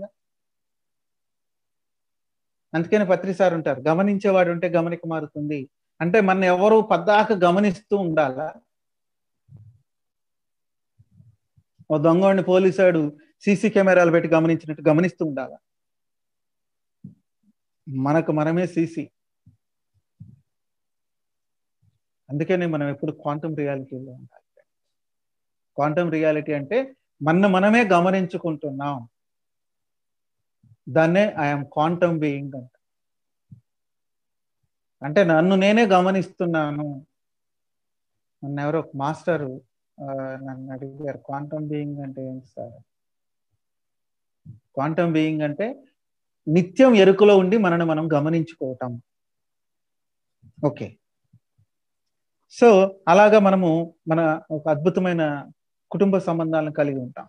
S1: అందుకని సార్ ఉంటారు గమనించేవాడు ఉంటే గమనిక మారుతుంది అంటే మన ఎవరు పద్దాక గమనిస్తూ ఉండాలా ఓ దొంగవాడిని పోలీసాడు సీసీ కెమెరాలు పెట్టి గమనించినట్టు గమనిస్తూ ఉండాలా మనకు మనమే సీసీ అందుకనే మనం ఎప్పుడు క్వాంటమ్ రియాలిటీలో ఉండాలి క్వాంటమ్ రియాలిటీ అంటే మన మనమే గమనించుకుంటున్నాం దాన్నే ఐఎమ్ క్వాంటమ్ బీయింగ్ అంట అంటే నన్ను నేనే గమనిస్తున్నాను నన్ను ఎవరో ఒక మాస్టరు నన్ను అడిగారు క్వాంటమ్ బీయింగ్ అంటే ఏంటి సార్ క్వాంటమ్ బీయింగ్ అంటే నిత్యం ఎరుకలో ఉండి మనని మనం గమనించుకోవటం ఓకే సో అలాగా మనము మన ఒక అద్భుతమైన కుటుంబ సంబంధాలను కలిగి ఉంటాం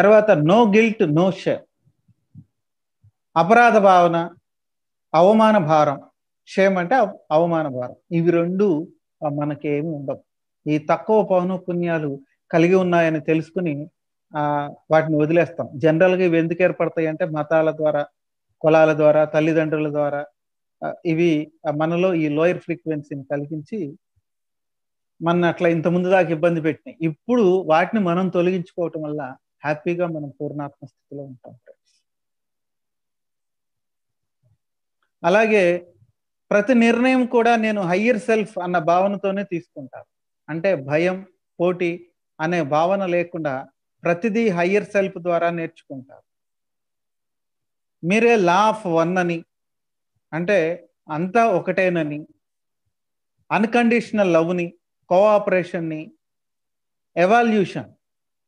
S1: తర్వాత నో గిల్ట్ నో షేమ్ అపరాధ భావన అవమాన భారం క్షేమ అంటే అవమాన భారం ఇవి రెండు మనకేమి ఉండవు ఈ తక్కువ పౌనఃపుణ్యాలు కలిగి ఉన్నాయని తెలుసుకుని వాటిని వదిలేస్తాం జనరల్గా ఇవి ఎందుకు ఏర్పడతాయి అంటే మతాల ద్వారా కులాల ద్వారా తల్లిదండ్రుల ద్వారా ఇవి మనలో ఈ లోయర్ ఫ్రీక్వెన్సీని కలిగించి మన అట్లా ఇంతకుముందు దాకా ఇబ్బంది పెట్టినాయి ఇప్పుడు వాటిని మనం తొలగించుకోవటం వల్ల హ్యాపీగా మనం పూర్ణాత్మ స్థితిలో ఉంటాం అలాగే ప్రతి నిర్ణయం కూడా నేను హయ్యర్ సెల్ఫ్ అన్న భావనతోనే తీసుకుంటాను అంటే భయం పోటీ అనే భావన లేకుండా ప్రతిదీ హయ్యర్ సెల్ఫ్ ద్వారా నేర్చుకుంటారు మీరే లా ఆఫ్ వన్ అని అంటే అంతా ఒకటేనని అన్కండిషనల్ లవ్ని కోఆపరేషన్ని ఎవాల్యూషన్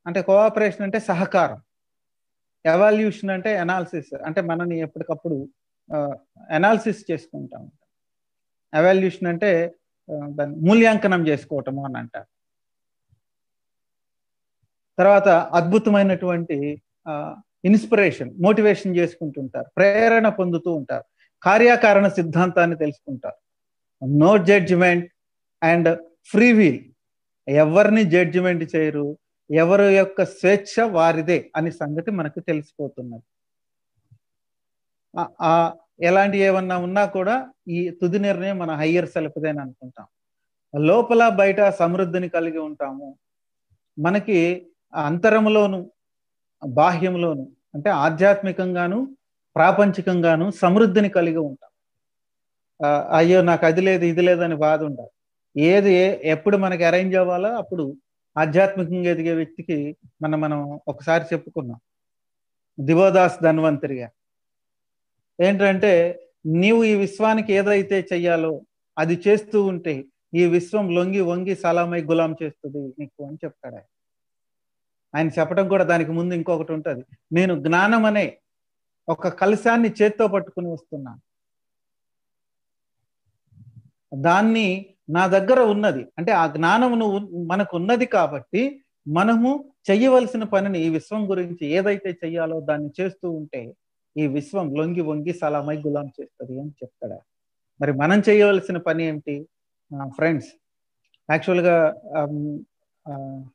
S1: అంటే కోఆపరేషన్ అంటే సహకారం ఎవాల్యూషన్ అంటే ఎనాలిసిస్ అంటే మనని ఎప్పటికప్పుడు అనాలిసిస్ చేసుకుంటా ఉంటాం అవాల్యుయేషన్ అంటే దాన్ని మూల్యాంకనం చేసుకోవటము అని అంటారు తర్వాత అద్భుతమైనటువంటి ఇన్స్పిరేషన్ మోటివేషన్ చేసుకుంటుంటారు ప్రేరణ పొందుతూ ఉంటారు కార్యకారణ సిద్ధాంతాన్ని తెలుసుకుంటారు no judgement and free will ఎవరిని జడ్జిమెంట్ చేయరు ఎవరి యొక్క స్వేచ్ఛ వారిదే అనే సంగతి మనకు తెలిసిపోతున్నది ఎలాంటి ఏమన్నా ఉన్నా కూడా ఈ తుది నిర్ణయం మన హయ్యర్ అని అనుకుంటాం లోపల బయట సమృద్ధిని కలిగి ఉంటాము మనకి అంతరంలోను బాహ్యంలోను అంటే ఆధ్యాత్మికంగాను ప్రాపంచికంగాను సమృద్ధిని కలిగి ఉంటాం అయ్యో నాకు అది లేదు ఇది లేదని బాధ ఉండదు ఏది ఎప్పుడు మనకి అరేంజ్ అవ్వాలో అప్పుడు ఆధ్యాత్మికంగా ఎదిగే వ్యక్తికి మనం మనం ఒకసారి చెప్పుకున్నాం దివోదాస్ ధన్వంతరిగా ఏంటంటే నీవు ఈ విశ్వానికి ఏదైతే చెయ్యాలో అది చేస్తూ ఉంటే ఈ విశ్వం లొంగి వంగి సలామై గులాం చేస్తుంది నీకు అని చెప్తాడు ఆయన ఆయన చెప్పడం కూడా దానికి ముందు ఇంకొకటి ఉంటుంది నేను జ్ఞానం అనే ఒక కలశాన్ని చేత్తో పట్టుకుని వస్తున్నాను దాన్ని నా దగ్గర ఉన్నది అంటే ఆ జ్ఞానము మనకు ఉన్నది కాబట్టి మనము చెయ్యవలసిన పనిని ఈ విశ్వం గురించి ఏదైతే చెయ్యాలో దాన్ని చేస్తూ ఉంటే ఈ విశ్వం లొంగి వంగి సలామై గులాం చేస్తుంది అని చెప్తాడు మరి మనం చేయవలసిన పని ఏంటి ఫ్రెండ్స్ యాక్చువల్గా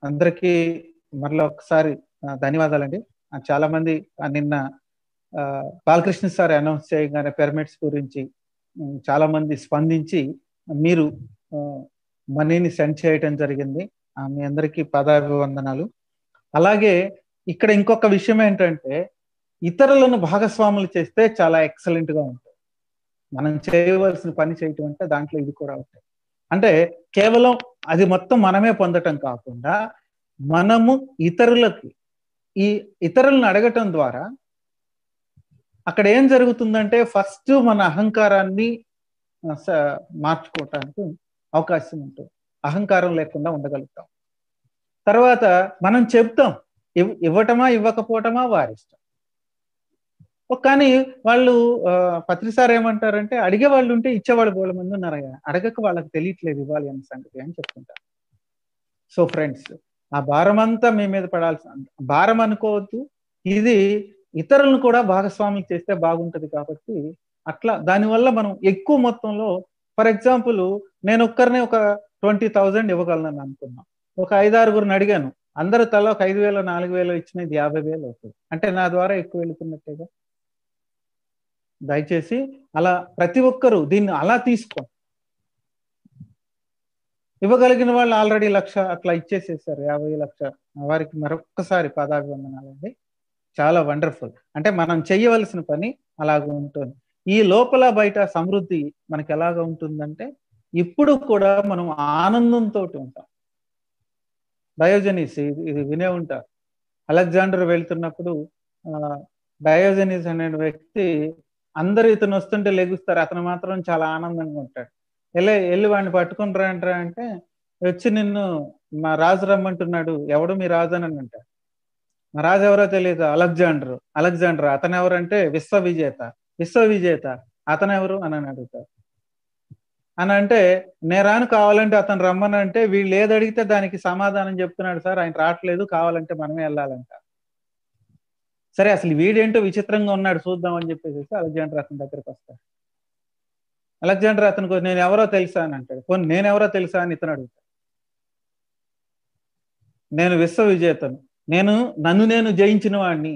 S1: అందరికీ మరలా ఒకసారి ధన్యవాదాలండి చాలా మంది నిన్న బాలకృష్ణ సార్ అనౌన్స్ చేయగానే పిరమిడ్స్ గురించి చాలా మంది స్పందించి మీరు మనీని సెండ్ చేయటం జరిగింది మీ అందరికీ పదాభివందనాలు అలాగే ఇక్కడ ఇంకొక విషయం ఏంటంటే ఇతరులను భాగస్వాములు చేస్తే చాలా ఎక్సలెంట్ గా ఉంటుంది మనం చేయవలసిన పని చేయటం అంటే దాంట్లో ఇది కూడా ఉంటాయి అంటే కేవలం అది మొత్తం మనమే పొందటం కాకుండా మనము ఇతరులకి ఈ ఇతరులను అడగటం ద్వారా అక్కడ ఏం జరుగుతుందంటే ఫస్ట్ మన అహంకారాన్ని మార్చుకోవటానికి అవకాశం ఉంటుంది అహంకారం లేకుండా ఉండగలుగుతాం తర్వాత మనం చెప్తాం ఇవ్వటమా ఇవ్వకపోవటమా వారిష్టం కానీ వాళ్ళు పత్రిసార్ ఏమంటారంటే అడిగే వాళ్ళు ఉంటే ఇచ్చేవాళ్ళు బోళ్ళ మంది కదా అడగక వాళ్ళకి తెలియట్లేదు ఇవ్వాలి అనే సంగతి అని చెప్తుంటారు సో ఫ్రెండ్స్ ఆ భారం అంతా మీ మీద పడాల్సిన భారం అనుకోవద్దు ఇది ఇతరులను కూడా భాగస్వామి చేస్తే బాగుంటది కాబట్టి అట్లా దానివల్ల మనం ఎక్కువ మొత్తంలో ఫర్ ఎగ్జాంపుల్ నేను ఒక్కరినే ఒక ట్వంటీ థౌజండ్ ఇవ్వగలను అనుకున్నాను ఒక ఐదారుగురిని అడిగాను అందరు తల ఒక ఐదు వేలు నాలుగు వేలు ఇచ్చినది యాభై వేలు అవుతుంది అంటే నా ద్వారా ఎక్కువ వెళుతున్నట్టేగా దయచేసి అలా ప్రతి ఒక్కరూ దీన్ని అలా తీసుకో ఇవ్వగలిగిన వాళ్ళు ఆల్రెడీ లక్ష అట్లా ఇచ్చేసేసారు యాభై లక్ష వారికి మరొక్కసారి పాదాభివందనాలండి చాలా వండర్ఫుల్ అంటే మనం చేయవలసిన పని అలాగ ఉంటుంది ఈ లోపల బయట సమృద్ధి మనకి ఎలాగ ఉంటుందంటే ఇప్పుడు కూడా మనం ఆనందంతో ఉంటాం డయోజనీస్ ఇది వినే ఉంటారు అలెగ్జాండర్ వెళ్తున్నప్పుడు డయోజనీస్ అనే వ్యక్తి అందరు ఇతను వస్తుంటే లెగుస్తారు అతను మాత్రం చాలా ఆనందంగా ఉంటాడు వెళ్ళే వెళ్ళి వాడిని పట్టుకుని రా అంటే వచ్చి నిన్ను మా రాజు రమ్మంటున్నాడు ఎవడు మీ రాజు అని అంటాడు మా రాజు ఎవరో తెలియదు అలెగ్జాండర్ అలెగ్జాండర్ అతను ఎవరంటే విశ్వ విజేత అతను ఎవరు అని అని అడుగుతారు అని అంటే నేరాను కావాలంటే అతను రమ్మనంటే వీళ్ళు ఏది అడిగితే దానికి సమాధానం చెప్తున్నాడు సార్ ఆయన రావట్లేదు కావాలంటే మనమే వెళ్ళాలంట సరే అసలు వీడేంటో విచిత్రంగా ఉన్నాడు చూద్దాం అని చెప్పేసి అలెగ్జాండర్ అతని దగ్గరికి వస్తాడు అలెగ్జాండర్ అతనికి నేను ఎవరో తెలుసా అని అంటాడు కొన్ని నేను ఎవరో తెలుసా అని ఇతను అడుగుతాడు నేను విశ్వ విజేతను నేను నన్ను నేను జయించిన వాడిని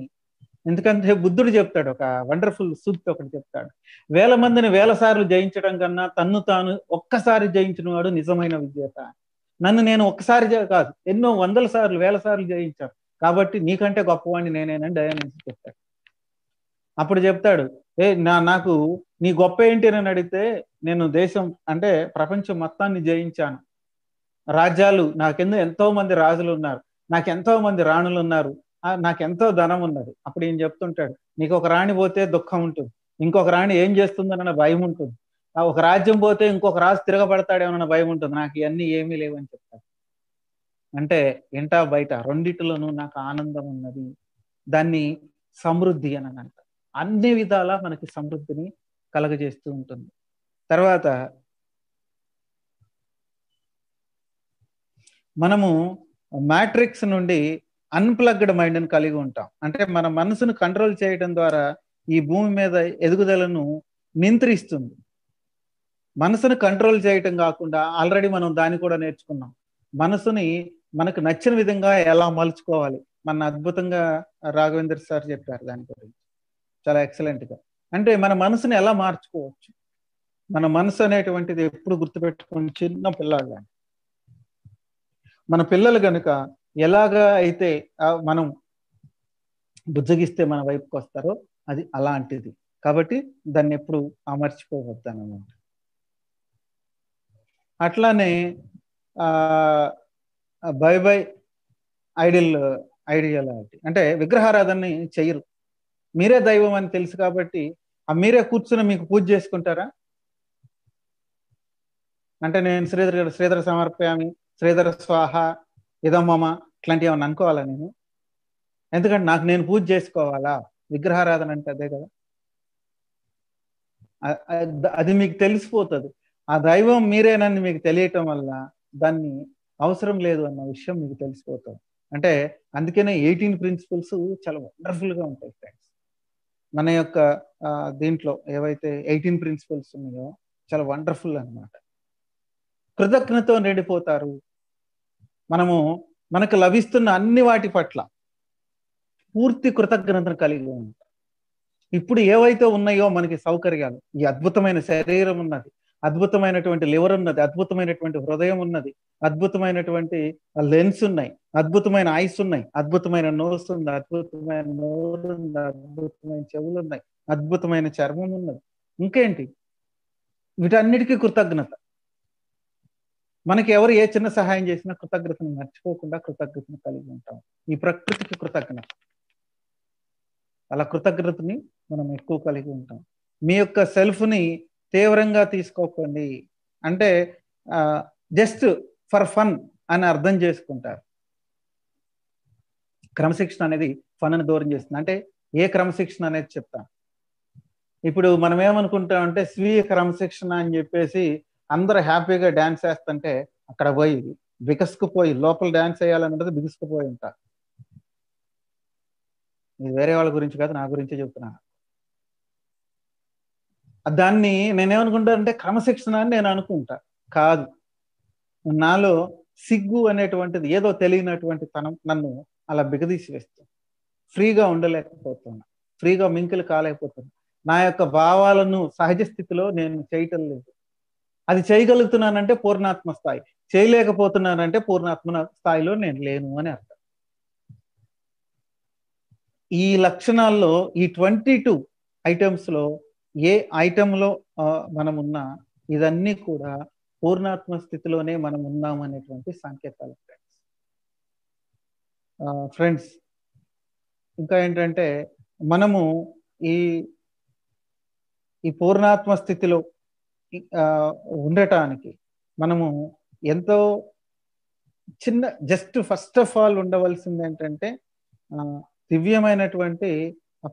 S1: ఎందుకంటే బుద్ధుడు చెప్తాడు ఒక వండర్ఫుల్ సూక్తి ఒకటి చెప్తాడు వేల మందిని వేల సార్లు జయించడం కన్నా తన్ను తాను ఒక్కసారి జయించిన వాడు నిజమైన విజేత నన్ను నేను ఒక్కసారి కాదు ఎన్నో వందల సార్లు వేల సార్లు జయించాను కాబట్టి నీకంటే గొప్పవాడిని నేనేనని డయానిస్ చెప్తాడు అప్పుడు చెప్తాడు ఏ నా నాకు నీ గొప్ప ఏంటి అని అడిగితే నేను దేశం అంటే ప్రపంచం మొత్తాన్ని జయించాను రాజ్యాలు నా కింద ఎంతో మంది రాజులు ఉన్నారు నాకు ఎంతో మంది రాణులు ఉన్నారు నాకెంతో ధనం ఉన్నది అప్పుడు ఈయన చెప్తుంటాడు నీకు ఒక రాణి పోతే దుఃఖం ఉంటుంది ఇంకొక రాణి ఏం చేస్తుందన్న భయం ఉంటుంది ఒక రాజ్యం పోతే ఇంకొక రాజు తిరగబడతాడేమన్న భయం ఉంటుంది నాకు ఇవన్నీ ఏమీ లేవని అంటే ఇంట బయట రెండిటిలోనూ నాకు ఆనందం ఉన్నది దాన్ని సమృద్ధి అని అంట అన్ని విధాలా మనకి సమృద్ధిని కలగజేస్తూ ఉంటుంది తర్వాత మనము మ్యాట్రిక్స్ నుండి అన్ప్లగ్డ్ మైండ్ని కలిగి ఉంటాం అంటే మన మనసును కంట్రోల్ చేయడం ద్వారా ఈ భూమి మీద ఎదుగుదలను నియంత్రిస్తుంది మనసును కంట్రోల్ చేయటం కాకుండా ఆల్రెడీ మనం దాన్ని కూడా నేర్చుకున్నాం మనసుని మనకు నచ్చిన విధంగా ఎలా మలుచుకోవాలి మన అద్భుతంగా రాఘవేంద్ర సార్ చెప్పారు దాని గురించి చాలా ఎక్సలెంట్గా అంటే మన మనసుని ఎలా మార్చుకోవచ్చు మన మనసు అనేటువంటిది ఎప్పుడు గుర్తుపెట్టుకుని చిన్న పిల్లలు మన పిల్లలు కనుక ఎలాగా అయితే మనం బుజ్జగిస్తే మన వైపుకి వస్తారో అది అలాంటిది కాబట్టి దాన్ని ఎప్పుడు అమర్చిపోవద్దు అనమాట అట్లానే ఆ బై బై ఐడియల్ ఐడియాలజీ అంటే విగ్రహారాధనని చెయ్యరు మీరే దైవం అని తెలుసు కాబట్టి ఆ మీరే కూర్చుని మీకు పూజ చేసుకుంటారా అంటే నేను శ్రీధర్ గారు శ్రీధర సమర్పయామి శ్రీధర స్వాహ ఇదమ్మమ్మ ఇట్లాంటివి ఏమన్నా అనుకోవాలా నేను ఎందుకంటే నాకు నేను పూజ చేసుకోవాలా విగ్రహారాధన అంటే అదే కదా అది మీకు తెలిసిపోతుంది ఆ దైవం మీరేనని మీకు తెలియటం వల్ల దాన్ని అవసరం లేదు అన్న విషయం మీకు తెలిసిపోతాం అంటే అందుకనే ఎయిటీన్ ప్రిన్సిపల్స్ చాలా వండర్ఫుల్గా ఉంటాయి ఫ్రెండ్స్ మన యొక్క దీంట్లో ఏవైతే ఎయిటీన్ ప్రిన్సిపల్స్ ఉన్నాయో చాలా వండర్ఫుల్ అనమాట కృతజ్ఞతో నిండిపోతారు మనము మనకు లభిస్తున్న అన్ని వాటి పట్ల పూర్తి కృతజ్ఞతను కలిగి ఉంటాం ఇప్పుడు ఏవైతే ఉన్నాయో మనకి సౌకర్యాలు ఈ అద్భుతమైన శరీరం ఉన్నది అద్భుతమైనటువంటి లివర్ ఉన్నది అద్భుతమైనటువంటి హృదయం ఉన్నది అద్భుతమైనటువంటి లెన్స్ ఉన్నాయి అద్భుతమైన ఐస్ ఉన్నాయి అద్భుతమైన నోస్ ఉంది అద్భుతమైన నోరు ఉంది అద్భుతమైన చెవులు ఉన్నాయి అద్భుతమైన చర్మం ఉన్నది ఇంకేంటి వీటన్నిటికీ కృతజ్ఞత మనకి ఎవరు ఏ చిన్న సహాయం చేసినా కృతజ్ఞతను మర్చిపోకుండా కృతజ్ఞతను కలిగి ఉంటాం ఈ ప్రకృతికి కృతజ్ఞత అలా కృతజ్ఞతని మనం ఎక్కువ కలిగి ఉంటాం మీ యొక్క సెల్ఫ్ని తీవ్రంగా తీసుకోకండి అంటే జస్ట్ ఫర్ ఫన్ అని అర్థం చేసుకుంటారు క్రమశిక్షణ అనేది ఫన్ అని దూరం చేస్తుంది అంటే ఏ క్రమశిక్షణ అనేది చెప్తా ఇప్పుడు మనం ఏమనుకుంటామంటే స్వీయ క్రమశిక్షణ అని చెప్పేసి అందరూ హ్యాపీగా డ్యాన్స్ వేస్తుంటే అక్కడ పోయి బిగసుకుపోయి లోపల డ్యాన్స్ వేయాలన్నది బిగుసుకుపోయి ఉంటా ఇది వేరే వాళ్ళ గురించి కాదు నా గురించే చెప్తున్నాను దాన్ని నేనేమనుకుంటాను అంటే క్రమశిక్షణ అని నేను అనుకుంటా కాదు నాలో సిగ్గు అనేటువంటిది ఏదో తెలియనటువంటి తనం నన్ను అలా బిగదీసి వేస్తుంది ఫ్రీగా ఉండలేకపోతున్నా ఫ్రీగా మింకిలు కాలేకపోతున్నా నా యొక్క భావాలను సహజ స్థితిలో నేను చేయటం లేదు అది చేయగలుగుతున్నానంటే పూర్ణాత్మ స్థాయి చేయలేకపోతున్నానంటే పూర్ణాత్మ స్థాయిలో నేను లేను అని అర్థం ఈ లక్షణాల్లో ఈ ట్వంటీ టూ ఐటమ్స్లో ఏ ఐటంలో మనం ఉన్నా ఇదన్నీ కూడా పూర్ణాత్మ స్థితిలోనే మనం ఉన్నాం అనేటువంటి సంకేతాలు ఫ్రెండ్స్ ఫ్రెండ్స్ ఇంకా ఏంటంటే మనము ఈ ఈ పూర్ణాత్మ స్థితిలో ఉండటానికి మనము ఎంతో చిన్న జస్ట్ ఫస్ట్ ఆఫ్ ఆల్ ఉండవలసింది ఏంటంటే దివ్యమైనటువంటి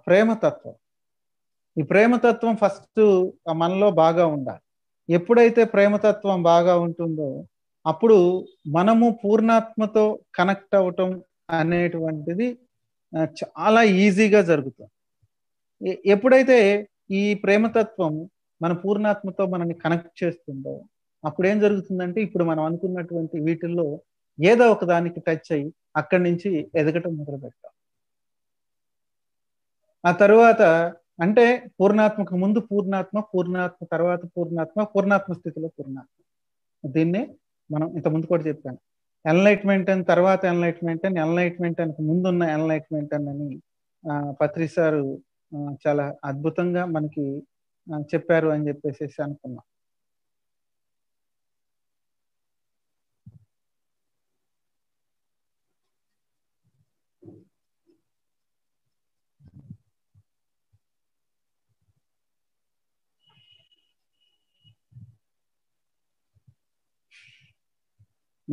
S1: ప్రేమతత్వం ఈ ప్రేమతత్వం ఫస్ట్ మనలో బాగా ఉండాలి ఎప్పుడైతే ప్రేమతత్వం బాగా ఉంటుందో అప్పుడు మనము పూర్ణాత్మతో కనెక్ట్ అవటం అనేటువంటిది చాలా ఈజీగా జరుగుతుంది ఎప్పుడైతే ఈ ప్రేమతత్వం మన పూర్ణాత్మతో మనల్ని కనెక్ట్ చేస్తుందో అప్పుడు ఏం జరుగుతుందంటే ఇప్పుడు మనం అనుకున్నటువంటి వీటిల్లో ఏదో ఒక దానికి టచ్ అయ్యి అక్కడి నుంచి ఎదగటం మొదలు పెడతాం ఆ తరువాత అంటే పూర్ణాత్మక ముందు పూర్ణాత్మ పూర్ణాత్మ తర్వాత పూర్ణాత్మ పూర్ణాత్మ స్థితిలో పూర్ణాత్మ దీన్ని మనం ఇంత ముందు కూడా చెప్పాను ఎన్లైట్మెంట్ అని తర్వాత ఎన్లైట్మెంట్ అని ఎన్లైట్మెంట్ అని ఉన్న ఎన్లైట్మెంట్ అని పత్రి సారు చాలా అద్భుతంగా మనకి చెప్పారు అని చెప్పేసి అనుకున్నాం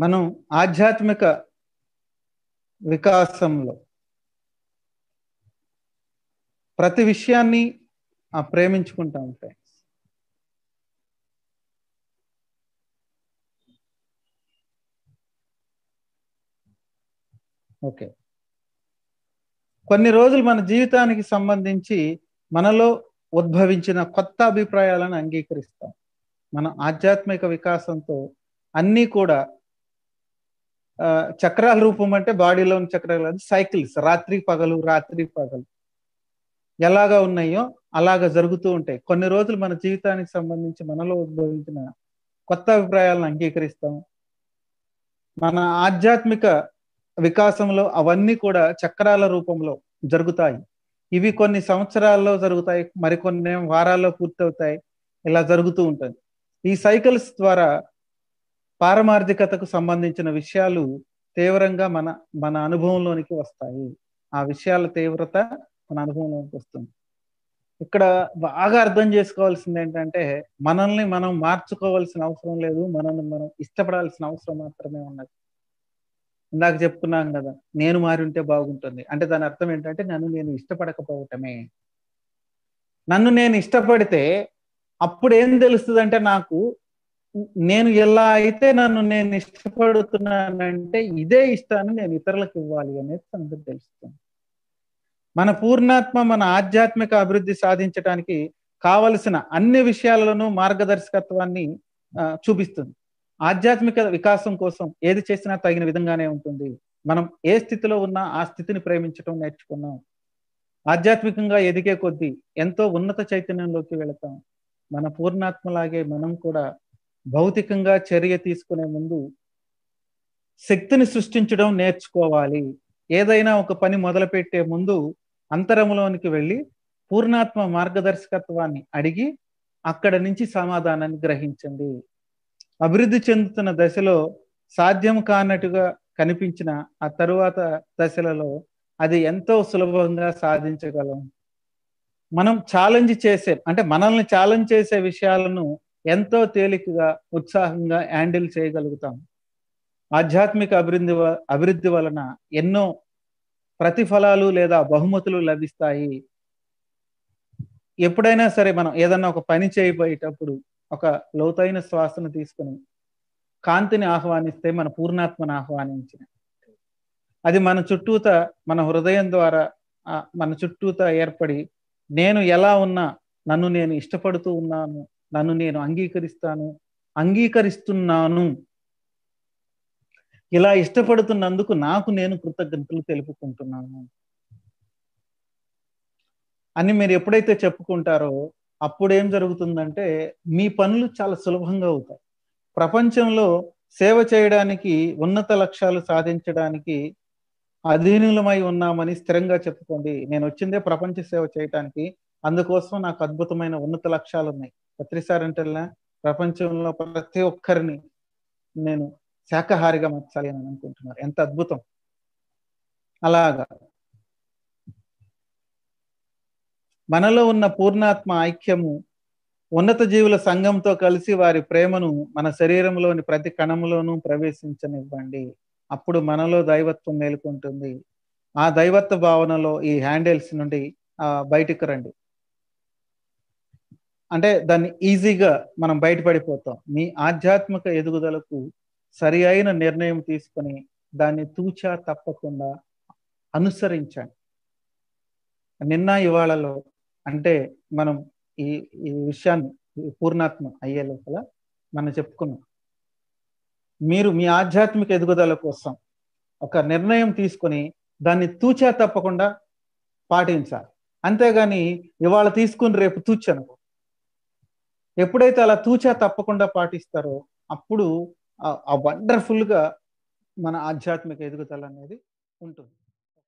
S1: మనం ఆధ్యాత్మిక వికాసంలో ప్రతి విషయాన్ని ఆ ప్రేమించుకుంటాం ఫ్రెండ్స్ ఓకే కొన్ని రోజులు మన జీవితానికి సంబంధించి మనలో ఉద్భవించిన కొత్త అభిప్రాయాలను అంగీకరిస్తాం మన ఆధ్యాత్మిక వికాసంతో అన్నీ కూడా చక్రాల రూపం అంటే బాడీలో ఉన్న చక్రాలు కాదు సైకిల్స్ రాత్రి పగలు రాత్రి పగలు ఎలాగా ఉన్నాయో అలాగా జరుగుతూ ఉంటాయి కొన్ని రోజులు మన జీవితానికి సంబంధించి మనలో ఉద్భవించిన కొత్త అభిప్రాయాలను అంగీకరిస్తాం మన ఆధ్యాత్మిక వికాసంలో అవన్నీ కూడా చక్రాల రూపంలో జరుగుతాయి ఇవి కొన్ని సంవత్సరాల్లో జరుగుతాయి మరికొన్ని వారాల్లో పూర్తవుతాయి ఇలా జరుగుతూ ఉంటుంది ఈ సైకిల్స్ ద్వారా పారమార్థికతకు సంబంధించిన విషయాలు తీవ్రంగా మన మన అనుభవంలోనికి వస్తాయి ఆ విషయాల తీవ్రత మన అనుభవంలోనికి వస్తుంది ఇక్కడ బాగా అర్థం చేసుకోవాల్సింది ఏంటంటే మనల్ని మనం మార్చుకోవాల్సిన అవసరం లేదు మనల్ని మనం ఇష్టపడాల్సిన అవసరం మాత్రమే ఉన్నది ఇందాక చెప్పుకున్నాం కదా నేను మారి ఉంటే బాగుంటుంది అంటే దాని అర్థం ఏంటంటే నన్ను నేను ఇష్టపడకపోవటమే నన్ను నేను ఇష్టపడితే అప్పుడు ఏం తెలుస్తుంది అంటే నాకు నేను ఎలా అయితే నన్ను నేను ఇష్టపడుతున్నానంటే ఇదే ఇష్టాన్ని నేను ఇతరులకు ఇవ్వాలి అనేది సంగతి తెలుస్తుంది మన పూర్ణాత్మ మన ఆధ్యాత్మిక అభివృద్ధి సాధించడానికి కావలసిన అన్ని విషయాలను మార్గదర్శకత్వాన్ని చూపిస్తుంది ఆధ్యాత్మిక వికాసం కోసం ఏది చేసినా తగిన విధంగానే ఉంటుంది మనం ఏ స్థితిలో ఉన్నా ఆ స్థితిని ప్రేమించడం నేర్చుకున్నాం ఆధ్యాత్మికంగా ఎదిగే కొద్దీ ఎంతో ఉన్నత చైతన్యంలోకి వెళతాం మన పూర్ణాత్మలాగే మనం కూడా భౌతికంగా చర్య తీసుకునే ముందు శక్తిని సృష్టించడం నేర్చుకోవాలి ఏదైనా ఒక పని మొదలుపెట్టే ముందు అంతరంలోనికి వెళ్ళి పూర్ణాత్మ మార్గదర్శకత్వాన్ని అడిగి అక్కడ నుంచి సమాధానాన్ని గ్రహించండి అభివృద్ధి చెందుతున్న దశలో సాధ్యం కానట్టుగా కనిపించిన ఆ తరువాత దశలలో అది ఎంతో సులభంగా సాధించగలం మనం ఛాలెంజ్ చేసే అంటే మనల్ని ఛాలెంజ్ చేసే విషయాలను ఎంతో తేలికగా ఉత్సాహంగా హ్యాండిల్ చేయగలుగుతాం ఆధ్యాత్మిక అభివృద్ధి అభివృద్ధి వలన ఎన్నో ప్రతిఫలాలు లేదా బహుమతులు లభిస్తాయి ఎప్పుడైనా సరే మనం ఏదన్నా ఒక పని చేయబోయేటప్పుడు ఒక లోతైన శ్వాసను తీసుకుని కాంతిని ఆహ్వానిస్తే మన పూర్ణాత్మను ఆహ్వానించిన అది మన చుట్టూత మన హృదయం ద్వారా మన చుట్టూత ఏర్పడి నేను ఎలా ఉన్నా నన్ను నేను ఇష్టపడుతూ ఉన్నాను నన్ను నేను అంగీకరిస్తాను అంగీకరిస్తున్నాను ఇలా ఇష్టపడుతున్నందుకు నాకు నేను కృతజ్ఞతలు తెలుపుకుంటున్నాను అని మీరు ఎప్పుడైతే చెప్పుకుంటారో అప్పుడు ఏం జరుగుతుందంటే మీ పనులు చాలా సులభంగా అవుతాయి ప్రపంచంలో సేవ చేయడానికి ఉన్నత లక్ష్యాలు సాధించడానికి అధీనులమై ఉన్నామని స్థిరంగా చెప్పుకోండి నేను వచ్చిందే ప్రపంచ సేవ చేయడానికి అందుకోసం నాకు అద్భుతమైన ఉన్నత లక్ష్యాలు ఉన్నాయి పత్రిసారంటల్లా ప్రపంచంలో ప్రతి ఒక్కరిని నేను శాఖాహారిగా మార్చాలి అని అనుకుంటున్నారు ఎంత అద్భుతం అలాగా మనలో ఉన్న పూర్ణాత్మ ఐక్యము ఉన్నత జీవుల సంఘంతో కలిసి వారి ప్రేమను మన శరీరంలోని ప్రతి కణంలోనూ ప్రవేశించనివ్వండి అప్పుడు మనలో దైవత్వం మేలుకుంటుంది ఆ దైవత్వ భావనలో ఈ హ్యాండిల్స్ నుండి బయటికి రండి అంటే దాన్ని ఈజీగా మనం బయటపడిపోతాం మీ ఆధ్యాత్మిక ఎదుగుదలకు సరి అయిన నిర్ణయం తీసుకొని దాన్ని తూచా తప్పకుండా అనుసరించండి నిన్న ఇవాళలో అంటే మనం ఈ ఈ విషయాన్ని పూర్ణాత్మ అయ్యే లోపల మనం చెప్పుకున్నాం మీరు మీ ఆధ్యాత్మిక ఎదుగుదల కోసం ఒక నిర్ణయం తీసుకొని దాన్ని తూచా తప్పకుండా పాటించాలి అంతేగాని ఇవాళ తీసుకుని రేపు తూచనుకో ఎప్పుడైతే అలా తూచా తప్పకుండా పాటిస్తారో అప్పుడు ఆ వండర్ఫుల్గా మన ఆధ్యాత్మిక ఎదుగుదల అనేది ఉంటుంది